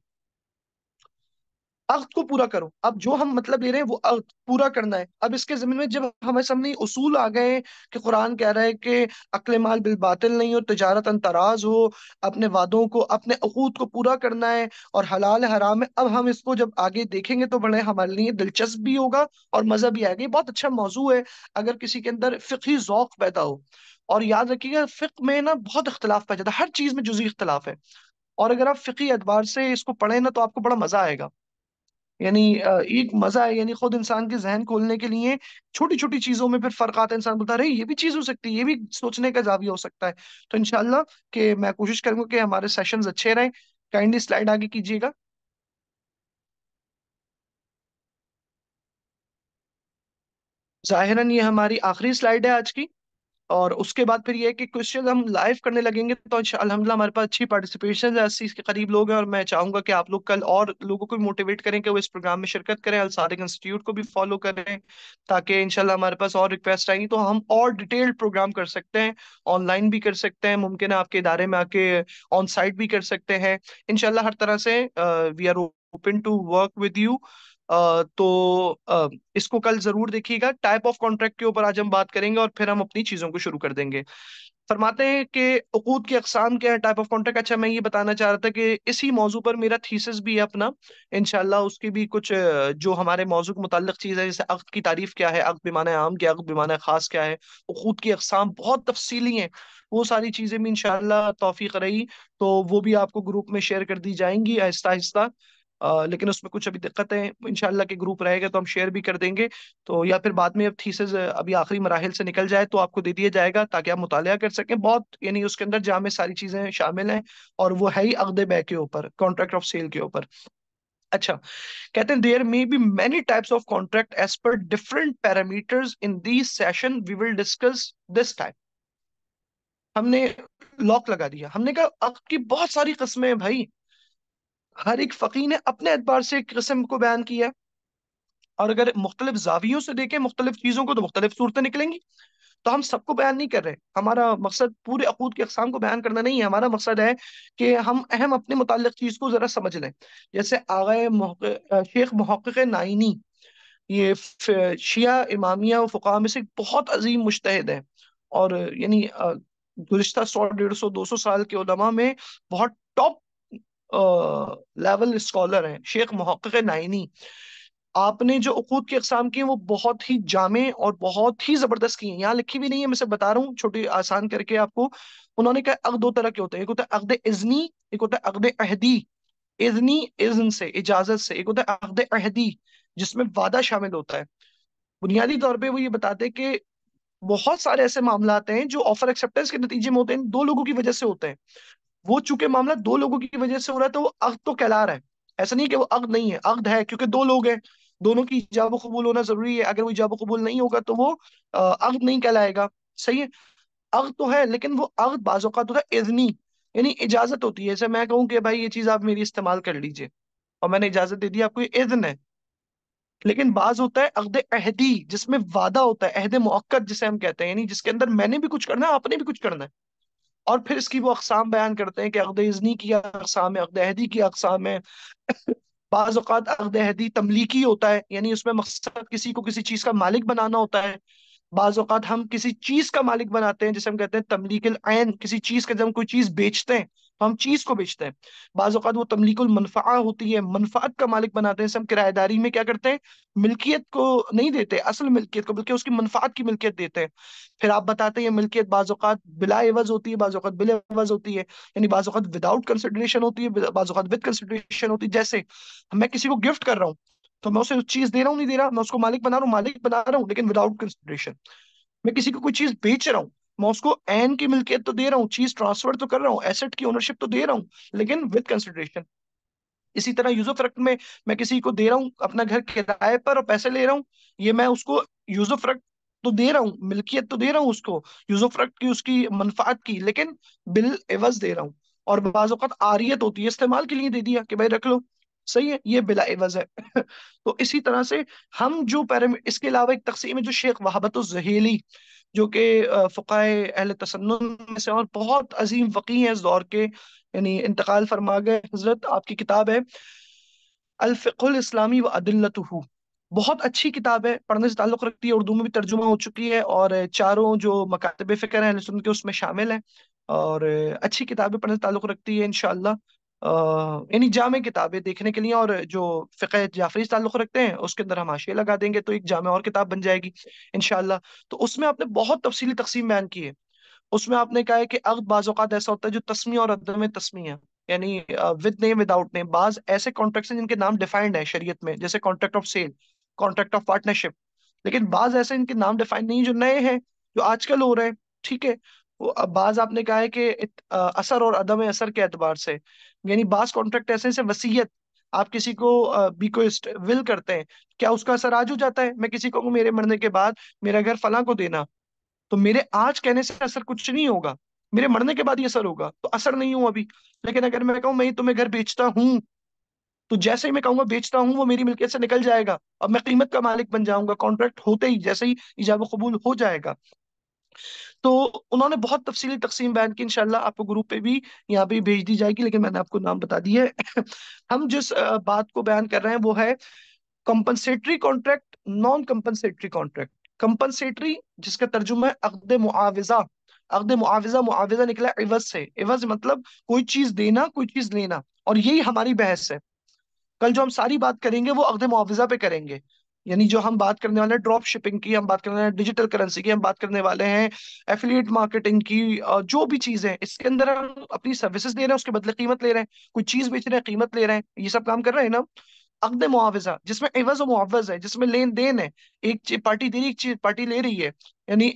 अर्थ को पूरा करो अब जो हम मतलब ले रहे हैं वो अर्थ पूरा करना है अब इसके जमीन में जब हमारे सामने उसूल आ गए कि कुरान कह रहा है कि अकल माल बिल बातिल नहीं हो तजारत अंतराज हो अपने वादों को अपने अकूत को पूरा करना है और हलाल हराम है अब हम इसको जब आगे देखेंगे तो बड़े हमारे लिए दिलचस्प भी होगा और मजा भी आएगा बहुत अच्छा मौजू है अगर किसी के अंदर फ़िकी जौक पैदा हो और याद रखिएगा फ़िक में ना बहुत इख्तलाफ पैदा है हर चीज़ में जुजी इख्तलाफ है और अगर आप फ़िकी एतबार से इसको पढ़ें ना तो आपको बड़ा मज़ा आएगा यानी एक मजा है यानी खुद इंसान के जहन खोलने के लिए छोटी छोटी चीजों में फिर फर्क आता है इंसान बोलता है ये भी चीज हो सकती है ये भी सोचने का जावी हो सकता है तो इनशाला कि मैं कोशिश करूंगा कि हमारे सेशन अच्छे रहे काइंडली स्लाइड आगे कीजिएगा जाहिरन ये हमारी आखिरी स्लाइड है आज की और उसके बाद फिर ये कि क्वेश्चन हम लाइव करने लगेंगे तो अलहमदिल्ला हमारे पास अच्छी पार्टिसिपेशन है अस्सी के करीब लोग हैं और मैं चाहूंगा कि आप लोग कल और लोगों को मोटिवेट करें कि वो इस प्रोग्राम में शिरकत करें अल सारे इंस्टीट्यूट को भी फॉलो करें ताकि इनशाला हमारे पास और रिक्वेस्ट आएंगी तो हम और डिटेल्ड प्रोग्राम कर सकते हैं ऑनलाइन भी कर सकते हैं मुमकिन है आपके इदारे में आके ऑन साइट भी कर सकते हैं इनशाला हर तरह से we are open to work with you तो इसको कल जरूर देखिएगा टाइप ऑफ कॉन्ट्रैक्ट के ऊपर आज हम बात करेंगे और फिर हम अपनी चीजों को शुरू कर देंगे फरमाते हैं कि अकूद की अकसाम क्या है टाइप ऑफ कॉन्ट्रैक्ट अच्छा मैं ये बताना चाह रहा था कि इसी मौजू पर मेरा थीसिस भी है अपना इनशाला उसकी भी कुछ जो हमारे मौजू के मुतल चीज़ है जैसे अक्त की तारीफ क्या है अक्त बीमान आम क्या अक्त बीमान खास क्या है अकूद की अकसाम बहुत तफसीली हैं वो सारी चीज़ें भी इनशाला तोफ़ी रही तो वो भी आपको ग्रुप में शेयर कर दी जाएंगी आहिस्ता आहिस्ता लेकिन उसमें कुछ अभी दिक्कतें इनशाला के ग्रुप रहेगा तो हम शेयर भी कर देंगे तो या फिर बाद में अब थीसेज अभी आखिरी मराहल से निकल जाए तो आपको दे दिया जाएगा ताकि आप मुताल कर सकें बहुत यानी उसके अंदर जामे सारी चीज़ें शामिल हैं और वो है ही अगदे बै के ऊपर कॉन्ट्रैक्ट ऑफ सेल के ऊपर अच्छा कहते हैं there may be many types of contract as per different parameters in this session we will discuss this type हमने लॉक लगा दिया हमने कहा अब की बहुत सारी कस्में हैं भाई हर एक फ़कीर ने अपने एतबार से एक किस्म को बयान किया और अगर मुख्तलिफ जावियों से देखें मुख्तलिफ चीज़ों को तो मुख्तलिफ सूरतें निकलेंगी तो हम सबको बयान नहीं कर रहे हमारा मकसद पूरे अकूद के अकसाम को बयान करना नहीं है हमारा मकसद है कि हम अहम अपने मुतल चीज़ को ज़रा समझ लें जैसे आगे शेख महक़ नाइनी ये शिया इमामिया और फ़ुका में से बहुत अजीम मुश्तहद है और यानी गुज्त सौ डेढ़ सौ दो सौ साल के उलमा में बहुत टॉप लेवल स्कॉलर हैं शेख मोहक नाइनी आपने जो अकूत के अकसाम किए वो बहुत ही जामे और बहुत ही ज़बरदस्त किए हैं यहाँ लिखी भी नहीं है मैं सिर्फ बता रहा हूँ छोटी आसान करके आपको उन्होंने कहा अग दो तरह के होते हैं एक होता है अकद इजनी एक होता है अकद अहदी इजनी इजन से इजाजत से एक होता है अगद अहदी जिसमें वादा शामिल होता है बुनियादी तौर पर वो ये बताते हैं कि बहुत सारे ऐसे मामला हैं जो ऑफर एक्सेप्टेंस के नतीजे में होते हैं दो लोगों की वजह से होते हैं वो चूंकि मामला दो लोगों की वजह से हो रहा तो वो अग तो कहला रहा है ऐसा नहीं कि वो अग नहीं है अग्द है क्योंकि दो लोग हैं दोनों की इजाब कबूल होना जरूरी है अगर वो इजाब कबूल नहीं होगा तो वो अक्द नहीं कहलाएगा सही है अग तो है लेकिन वो अगद बाज़ात होता है इजनी यानी इजाजत होती है जैसे मैं कहूँ कि भाई ये चीज आप मेरी इस्तेमाल कर लीजिए और मैंने इजाजत दे दी आपको ये इजन है लेकिन बाज होता है अगद अहदी जिसमें वादा होता है अहद मक्क़त जिसे हम कहते हैं यानी जिसके अंदर मैंने भी कुछ करना है आपने भी कुछ करना है और फिर इसकी वो अकसाम बयान करते हैं कि अगदनी की अकसाम है अकदहदी की अकसाम है बाज़ात अकदहदी तमलीकी होता है यानी उसमें मकसद किसी को किसी चीज़ का मालिक बनाना होता है बाज़ात हम किसी चीज़ का मालिक बनाते हैं जिसे हम कहते हैं तमलीक किसी चीज़ का जब हम कोई चीज़ बेचते हैं तो हम चीज को बेचते हैं बाज़ात वो तमलीकुल मनफा होती है मनफात का मालिक बनाते हैं हम किराएदारी में क्या करते हैं मिल्कियत को नहीं देते असल मिल्कियत को बल्कि उसकी मनफात की मिल्कियत देते हैं फिर आप बताते हैं मिल्कियत बाज़ात बिलाज होती है बाज़ात बिल होती है यानी बाज़ात विदाउट कंसिडरेशन होती है बाज़ात विद कंसिडरेशन होती है जैसे मैं किसी को गिफ्ट कर रहा हूँ तो मैं उसे चीज दे रहा हूँ नहीं दे रहा मैं उसको मालिक बना रहा हूँ मालिक बना रहा हूँ लेकिन विदाउट कंसिडरेशन मैं किसी को कोई चीज बेच रहा हूँ मैं उसको एन की मिल्कियत तो दे रहा हूँ चीज ट्रांसफर तो कर रहा हूँ एसेट की ओनरशिप तो दे रहा हूँ लेकिन विद कंसिडरेशन इसी तरह यूज ऑफ रक्त में मैं किसी को दे रहा हूँ अपना घर किराए पर और पैसे ले रहा हूँ ये मैं उसको यूज ऑफ रक्त तो दे रहा हूँ मिल्कियत तो दे रहा हूँ उसको यूज ऑफ रक्त की उसकी मनफात की लेकिन बिल एवज दे रहा हूँ और बाजत आरियत होती है इस्तेमाल के लिए दे दिया कि भाई रख लो सही है ये बिला एवज है तो इसी तरह से हम जो पैरामीटर इसके अलावा एक तकसीम है जो शेख वहाबत जहेली जो कि फ़ुकाए अहल तसन्न में से और बहुत अजीम फ़की हैं इस दौर के यानी इंतकाल फरमा गए हज़रत आपकी किताब है अलफ़ुल इस्लामी व अदिलत बहुत अच्छी किताब है पढ़ने से ताल्लुक़ रखती है उर्दू में भी तर्जुमा हो चुकी है और चारों जो मकातब फ़िक्र हैं के उसमें शामिल हैं और अच्छी किताबें पढ़ने से ताल्लुक़ रखती है इनशाला यानी जामे किताबें देखने के लिए और जो फ़िक जाफरी ताल्लुक़ रखते हैं उसके अंदर हम आशे लगा देंगे तो एक जामे और किताब बन जाएगी इन तो उसमें आपने बहुत तफसली तकसीम बयान की है उसमें आपने कहा है कि अक्द बाज़ात ऐसा होता है जो तस्मी और अदम तस्मी है यानी विद नेम विदाउट नेम बाज ऐसे कॉन्ट्रैक्ट हैं जिनके नाम डिफाइंड है शरीय में जैसे contract of sale contract of partnership लेकिन बाज ऐसे इनके नाम डिफाइंड नहीं जो नए हैं जो आजकल हो रहे हैं ठीक है बाज आपने कहा है कि असर और अदम असर के एतबार से यानी बाज कॉन्ट्रैक्ट ऐसे से वसीयत आप किसी को बीकोस्ट विल करते हैं क्या उसका असर आज हो जाता है मैं किसी को मेरे मरने के बाद मेरा घर फला को देना तो मेरे आज कहने से असर कुछ नहीं होगा मेरे मरने के बाद ही असर होगा तो असर नहीं हूं अभी लेकिन अगर मैं कहूँ मैं तुम्हें घर बेचता हूँ तो जैसे ही मैं कहूंगा बेचता हूँ वो मेरी मिल्कियत से निकल जाएगा अब मैं कीमत का मालिक बन जाऊंगा कॉन्ट्रैक्ट होते ही जैसे ही इजाब कबूल हो जाएगा तो उन्होंने बहुत तफसीली तकसीम बैन की इनशाला आपको ग्रुप पे भी यहाँ पे भेज दी जाएगी लेकिन मैंने आपको नाम बता है हम जिस बात को बयान कर रहे हैं वो है compensatory contract non compensatory contract compensatory जिसका तर्जुमा है अकद मुआवजा अकद मुआवजा मुआवजा निकला एवज से एवज मतलब कोई चीज देना कोई चीज लेना और यही हमारी बहस है कल जो हम सारी बात करेंगे वो अकद मुआवजा पे करेंगे यानी जो हम बात करने वाले हैं ड्रॉप शिपिंग की हम बात करने वाले हैं डिजिटल करेंसी की हम बात करने वाले हैं एफिलिएट मार्केटिंग की जो भी चीजें इसके अंदर हम अपनी सर्विसेज दे रहे हैं उसके बदले कीमत ले रहे हैं कोई चीज बेच रहे हैं कीमत ले रहे हैं ये सब काम कर रहे हैं ना अगद मुआवजा जिसमें एवज मुआवज है जिसमें लेन देन है एक पार्टी दे रही एक चीज पार्टी ले रही है यानी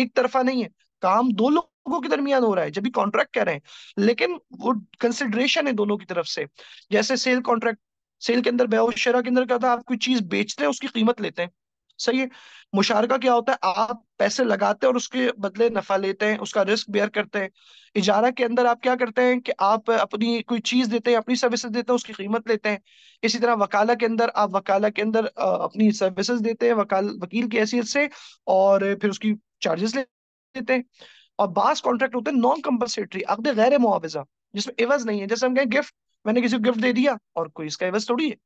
एक तरफा नहीं है काम दो लोगों के दरमियान हो रहा है जब भी कॉन्ट्रैक्ट कह रहे हैं लेकिन वो कंसिडरेशन है दोनों की तरफ से जैसे सेल कॉन्ट्रैक्ट सेल के अंदर बह शरा के अंदर क्या होता है आप कोई चीज बेचते हैं उसकी कीमत लेते हैं सही है मुशारका क्या होता है आप पैसे लगाते हैं और उसके बदले नफा लेते हैं उसका रिस्क बेयर करते हैं इजारा के अंदर आप क्या करते हैं कि आप अपनी कोई चीज देते हैं अपनी सर्विसेज देते हैं उसकी कीमत लेते हैं इसी तरह वकाला के अंदर आप वकाला के अंदर अपनी सर्विसेज देते हैं वकाल वकील की हैसियत से और फिर उसकी चार्जेस लेते हैं और बास कॉन्ट्रैक्ट होते हैं नॉन कम्पल्सरी अगले गैर मुआवजा जिसमें एवज नहीं है जैसे हम कहें गिफ्ट मैंने किसी को गिफ्ट दे दिया और कोई इसका एवज थोड़ी है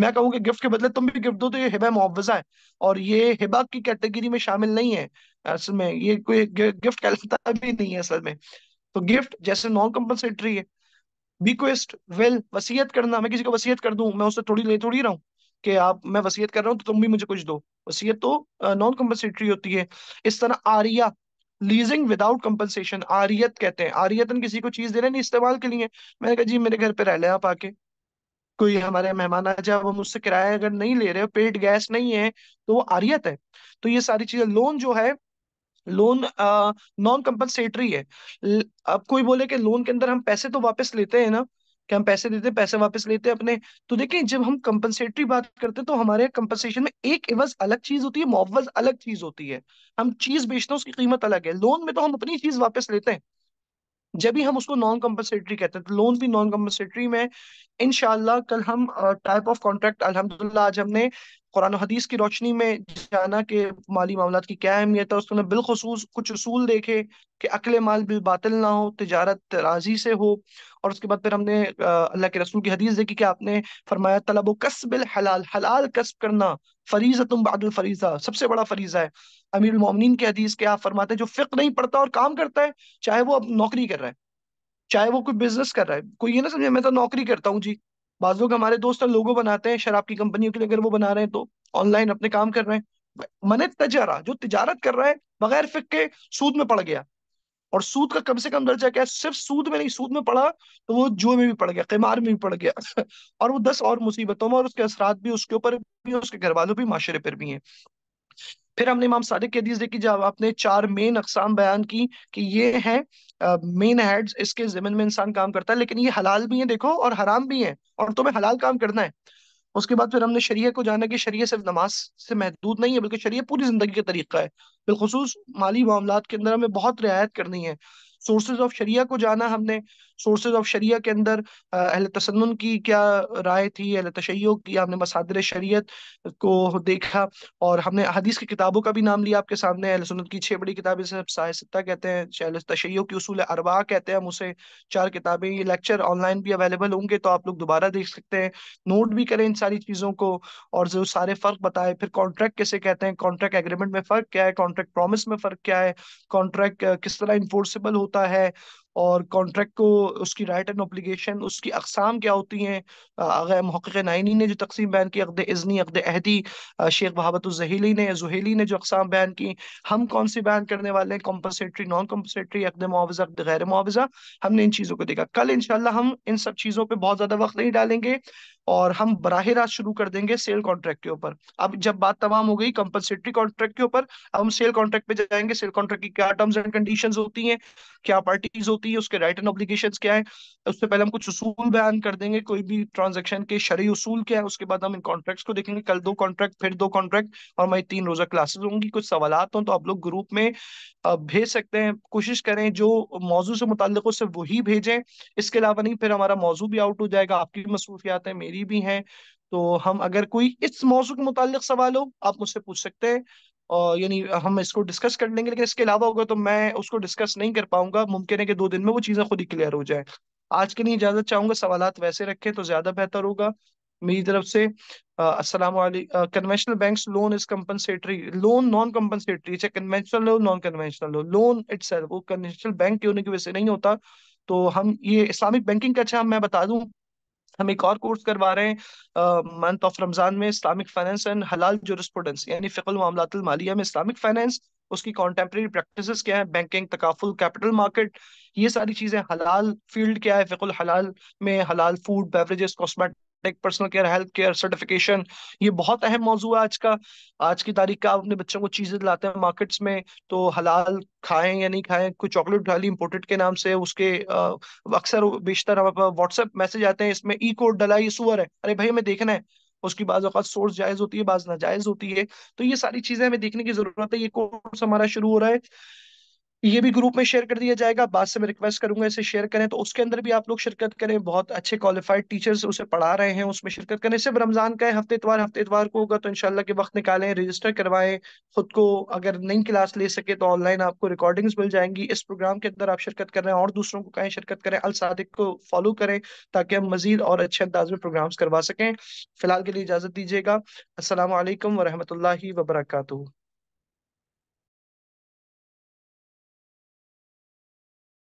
मैं, कहूँ कि गिफ्ट के बदले तुम भी गिफ्ट दो तो ये हिबा मुआवजा है और ये हिबा की कैटेगरी में शामिल नहीं है असल में ये कोई गिफ्ट कहता भी नहीं है असल में तो गिफ्ट जैसे नॉन कम्पल्सरी है बिक्वेस्ट वेल वसीयत करना मैं किसी को वसीयत कर दूं मैं उससे थोड़ी ले थोड़ी रहा हूँ कि आप मैं वसीयत कर रहा हूँ तो तुम भी मुझे कुछ दो वसीयत तो नॉन कम्पल्सरी होती है इस तरह आरिया लीजिंग विदाउट कंपनसेशन आरियत कहते हैं आरियतन किसी को चीज दे रहे नहीं इस्तेमाल के लिए मैंने कहा जी मेरे घर पे रह ले आप आके कोई हमारे मेहमान आ जाए वो मुझसे किराया अगर नहीं ले रहे हो पेड गैस नहीं है तो वो आरियत है तो ये सारी चीजें लोन जो है लोन नॉन कंपनसेटरी है अब कोई बोले कि लोन के अंदर हम पैसे तो वापस लेते हैं ना कि हम पैसे देते पैसे वापस लेते हैं अपने तो देखें जब हम कंपनसेटरी बात करते हैं तो हमारे कंपनसेशन में एक एवज अलग चीज होती है मुआवज अलग चीज होती है हम चीज बेचते हैं उसकी कीमत अलग है लोन में तो हम अपनी चीज वापस लेते हैं जब भी हम उसको नॉन कम्पल्सरी कहते हैं तो लोन भी नॉन कम्पल्सरी में इनशाला कल हम टाइप ऑफ कॉन्ट्रैक्ट अलहमदुल्ला आज हमने कुरान हदीस की रोशनी में जाना कि माली मामला की क्या अहमियत है उसमें बिलखसूस कुछ असूल देखे कि अकल माल बिल बातिल ना हो तजारत राजी से हो और उसके बाद फिर हमने अल्लाह के रसूल की हदीस देखी कि आपने फरमाया तलब कसबिल हलाल हलाल कसब करना फरीजा तुम बादल फरीजा सबसे बड़ा फरीजा है अमीर मोमिन के हदीस के आप फरमाते हैं जो फिक नहीं पढ़ता और काम करता है चाहे वो अब नौकरी कर रहा है चाहे वो कोई बिजनेस कर रहा है कोई ये ना समझे मैं तो नौकरी करता हूँ जी बाज लोग हमारे दोस्त लोगों बनाते हैं शराब की कंपनियों के लिए अगर वो बना रहे हैं तो ऑनलाइन अपने काम कर रहे हैं मन तजारा जो तिजारत कर रहा है बगैर फिक के सूद में पड़ गया और सूद का कम से कम दर्जा क्या है सिर्फ सूद में नहीं सूद में पड़ा तो वो जुए में भी पड़ गया कमार में भी पड़ गया और वो दस और मुसीबतों में और उसके असरा भी उसके ऊपर भी उसके घर वालों भी माशरे पर भी हैं फिर हमने इमाम सादिक की हदीस देखी जब आपने चार मेन अकसाम बयान की कि ये है मेन हेड्स इसके जमीन में इंसान काम करता है लेकिन ये हलाल भी है देखो और हराम भी है और तुम्हें हलाल काम करना है उसके बाद फिर हमने शरीय को जाना कि शरीय सिर्फ नमाज से महदूद नहीं है बल्कि शरीय पूरी ज़िंदगी का तरीका है बिलखसूस माली मामला के अंदर हमें बहुत रियायत करनी है सोर्सेज ऑफ शरीय को जाना हमने सोर्सेज ऑफ शरिया के अंदर अहल तसन्न की क्या राय थी अहल तशैयों की हमने मसादर शरीयत को देखा और हमने हदीस की किताबों का भी नाम लिया आपके सामने अहल सुन्नत की छः बड़ी किताबें साय सत्ता कहते हैं तशैयों की उसूल अरवा कहते हैं हम उसे चार किताबें ये लेक्चर ऑनलाइन भी अवेलेबल होंगे तो आप लोग दोबारा देख सकते हैं नोट भी करें इन सारी चीज़ों को और जो सारे फ़र्क बताए फिर कॉन्ट्रैक्ट कैसे कहते हैं कॉन्ट्रैक्ट एग्रीमेंट में फ़र्क क्या है कॉन्ट्रैक्ट प्रॉमिस में फ़र्क क्या है कॉन्ट्रैक्ट किस तरह इन्फोर्सेबल होता है और कॉन्ट्रैक्ट को उसकी राइट एंड ऑब्लिगेशन उसकी अकसाम क्या होती हैं अगर महक़ नाइनी ने जो तकसीम बयान की अकद इज़नी अकद अहदी शेख बहाबत जहीली ने जहेली ने जो अकसाम बयान की हम कौन सी बयान करने वाले हैं कॉम्पनसेटरी नॉन कॉम्पनसेटरी अकद मुआवजा अकद गैर मुआवजा हमने इन चीज़ों को देखा कल इनशाला हम इन सब चीज़ों पर बहुत ज़्यादा वक्त नहीं डालेंगे और हम बराह रास्त शुरू कर देंगे सेल कॉन्ट्रैक्ट के ऊपर अब जब बात तमाम हो गई कंपनसेटरी कॉन्ट्रैक्ट के ऊपर अब हम सेल कॉन्ट्रैक्ट पे जाएंगे सेल कॉन्ट्रैक्ट की क्या टर्म्स एंड कंडीशंस होती हैं क्या पार्टीज होती है उसके राइट एंड ऑब्लिगेशन क्या है उससे पहले हम कुछ उसूल बयान कर देंगे कोई भी ट्रांजेक्शन के शरी उसूल क्या है उसके बाद हम इन कॉन्ट्रैक्ट को देखेंगे कल दो कॉन्ट्रैक्ट फिर दो कॉन्ट्रैक्ट और मैं तीन रोजा क्लासेस होंगी कुछ सवाल हों तो आप लोग ग्रुप में भेज सकते हैं कोशिश करें जो मौजू से मुतल हो वही भेजें इसके अलावा नहीं फिर हमारा मौजू भी आउट हो जाएगा आपकी भी मसरूफियात है मेरी जी भी हैं तो हम अगर कोई इस मौजू के मुतालिक सवाल हो आप मुझसे पूछ सकते हैं और यानी हम इसको डिस्कस कर लेंगे लेकिन इसके अलावा होगा तो मैं उसको डिस्कस नहीं कर पाऊंगा मुमकिन है कि दो दिन में वो चीज़ें खुद ही क्लियर हो जाए आज के लिए इजाज़त चाहूंगा सवाल वैसे रखें तो ज़्यादा बेहतर होगा मेरी तरफ से अस्सलाम conventional bank loan is compensatory loan non compensatory चाहे कन्वेंशनल हो नॉन कन्वेंशनल हो लोन इट वो कन्वेंशनल बैंक के होने की वजह से नहीं होता तो हम ये इस्लामिक बैंकिंग का अच्छा मैं बता दूं हम एक और कोर्स करवा रहे हैं मंथ ऑफ रमजान में इस्लामिक फाइनेंस एंड हलाल जोरिस्प्रूडेंस यानी फ़िकल मामला मालिया में इस्लामिक फाइनेंस उसकी कॉन्टेम्प्रेरी प्रैक्टिस क्या है बैंकिंग तकाफुल कैपिटल मार्केट ये सारी चीज़ें हलाल फील्ड क्या है फ़िकल हलाल में हलाल food beverages cosmetic tech personal care health care certification ये बहुत अहम मौजूद है आज का आज की तारीख का आप अपने बच्चों को चीजें दिलाते हैं मार्केट्स में तो हलाल खाएं या नहीं खाएं कोई चॉकलेट खा ली इम्पोर्टेड के नाम से उसके अक्सर बेशतर हमारे व्हाट्सएप मैसेज आते हैं इसमें ई कोड डला ये सुअर है अरे भाई हमें देखना है उसकी बाज अवत सोर्स जायज होती है बाज नाजायज होती है तो ये सारी चीजें हमें देखने की जरूरत है ये कोर्स हमारा शुरू हो रहा है ये भी ग्रुप में शेयर कर दिया जाएगा बाद से मैं रिक्वेस्ट करूंगा इसे शेयर करें तो उसके अंदर भी आप लोग शिरकत करें बहुत अच्छे क्वालिफाइड टीचर्स उसे पढ़ा रहे हैं उसमें शिरकत करें सिर्फ रमजान का है हफ्ते इतवार हफ्ते इतवार को होगा तो इनशाला के वक्त निकालें रजिस्टर करवाएं खुद को अगर नई क्लास ले सके तो ऑनलाइन आपको रिकॉर्डिंग्स मिल जाएंगी इस प्रोग्राम के अंदर आप शिरकत करें और दूसरों को कहें शिरकत करें अलसादिक को फॉलो करें ताकि हम मजीद और अच्छे अंदाज में प्रोग्राम्स करवा सकें फिलहाल के लिए इजाजत दीजिएगा असल वरहमल वबरकू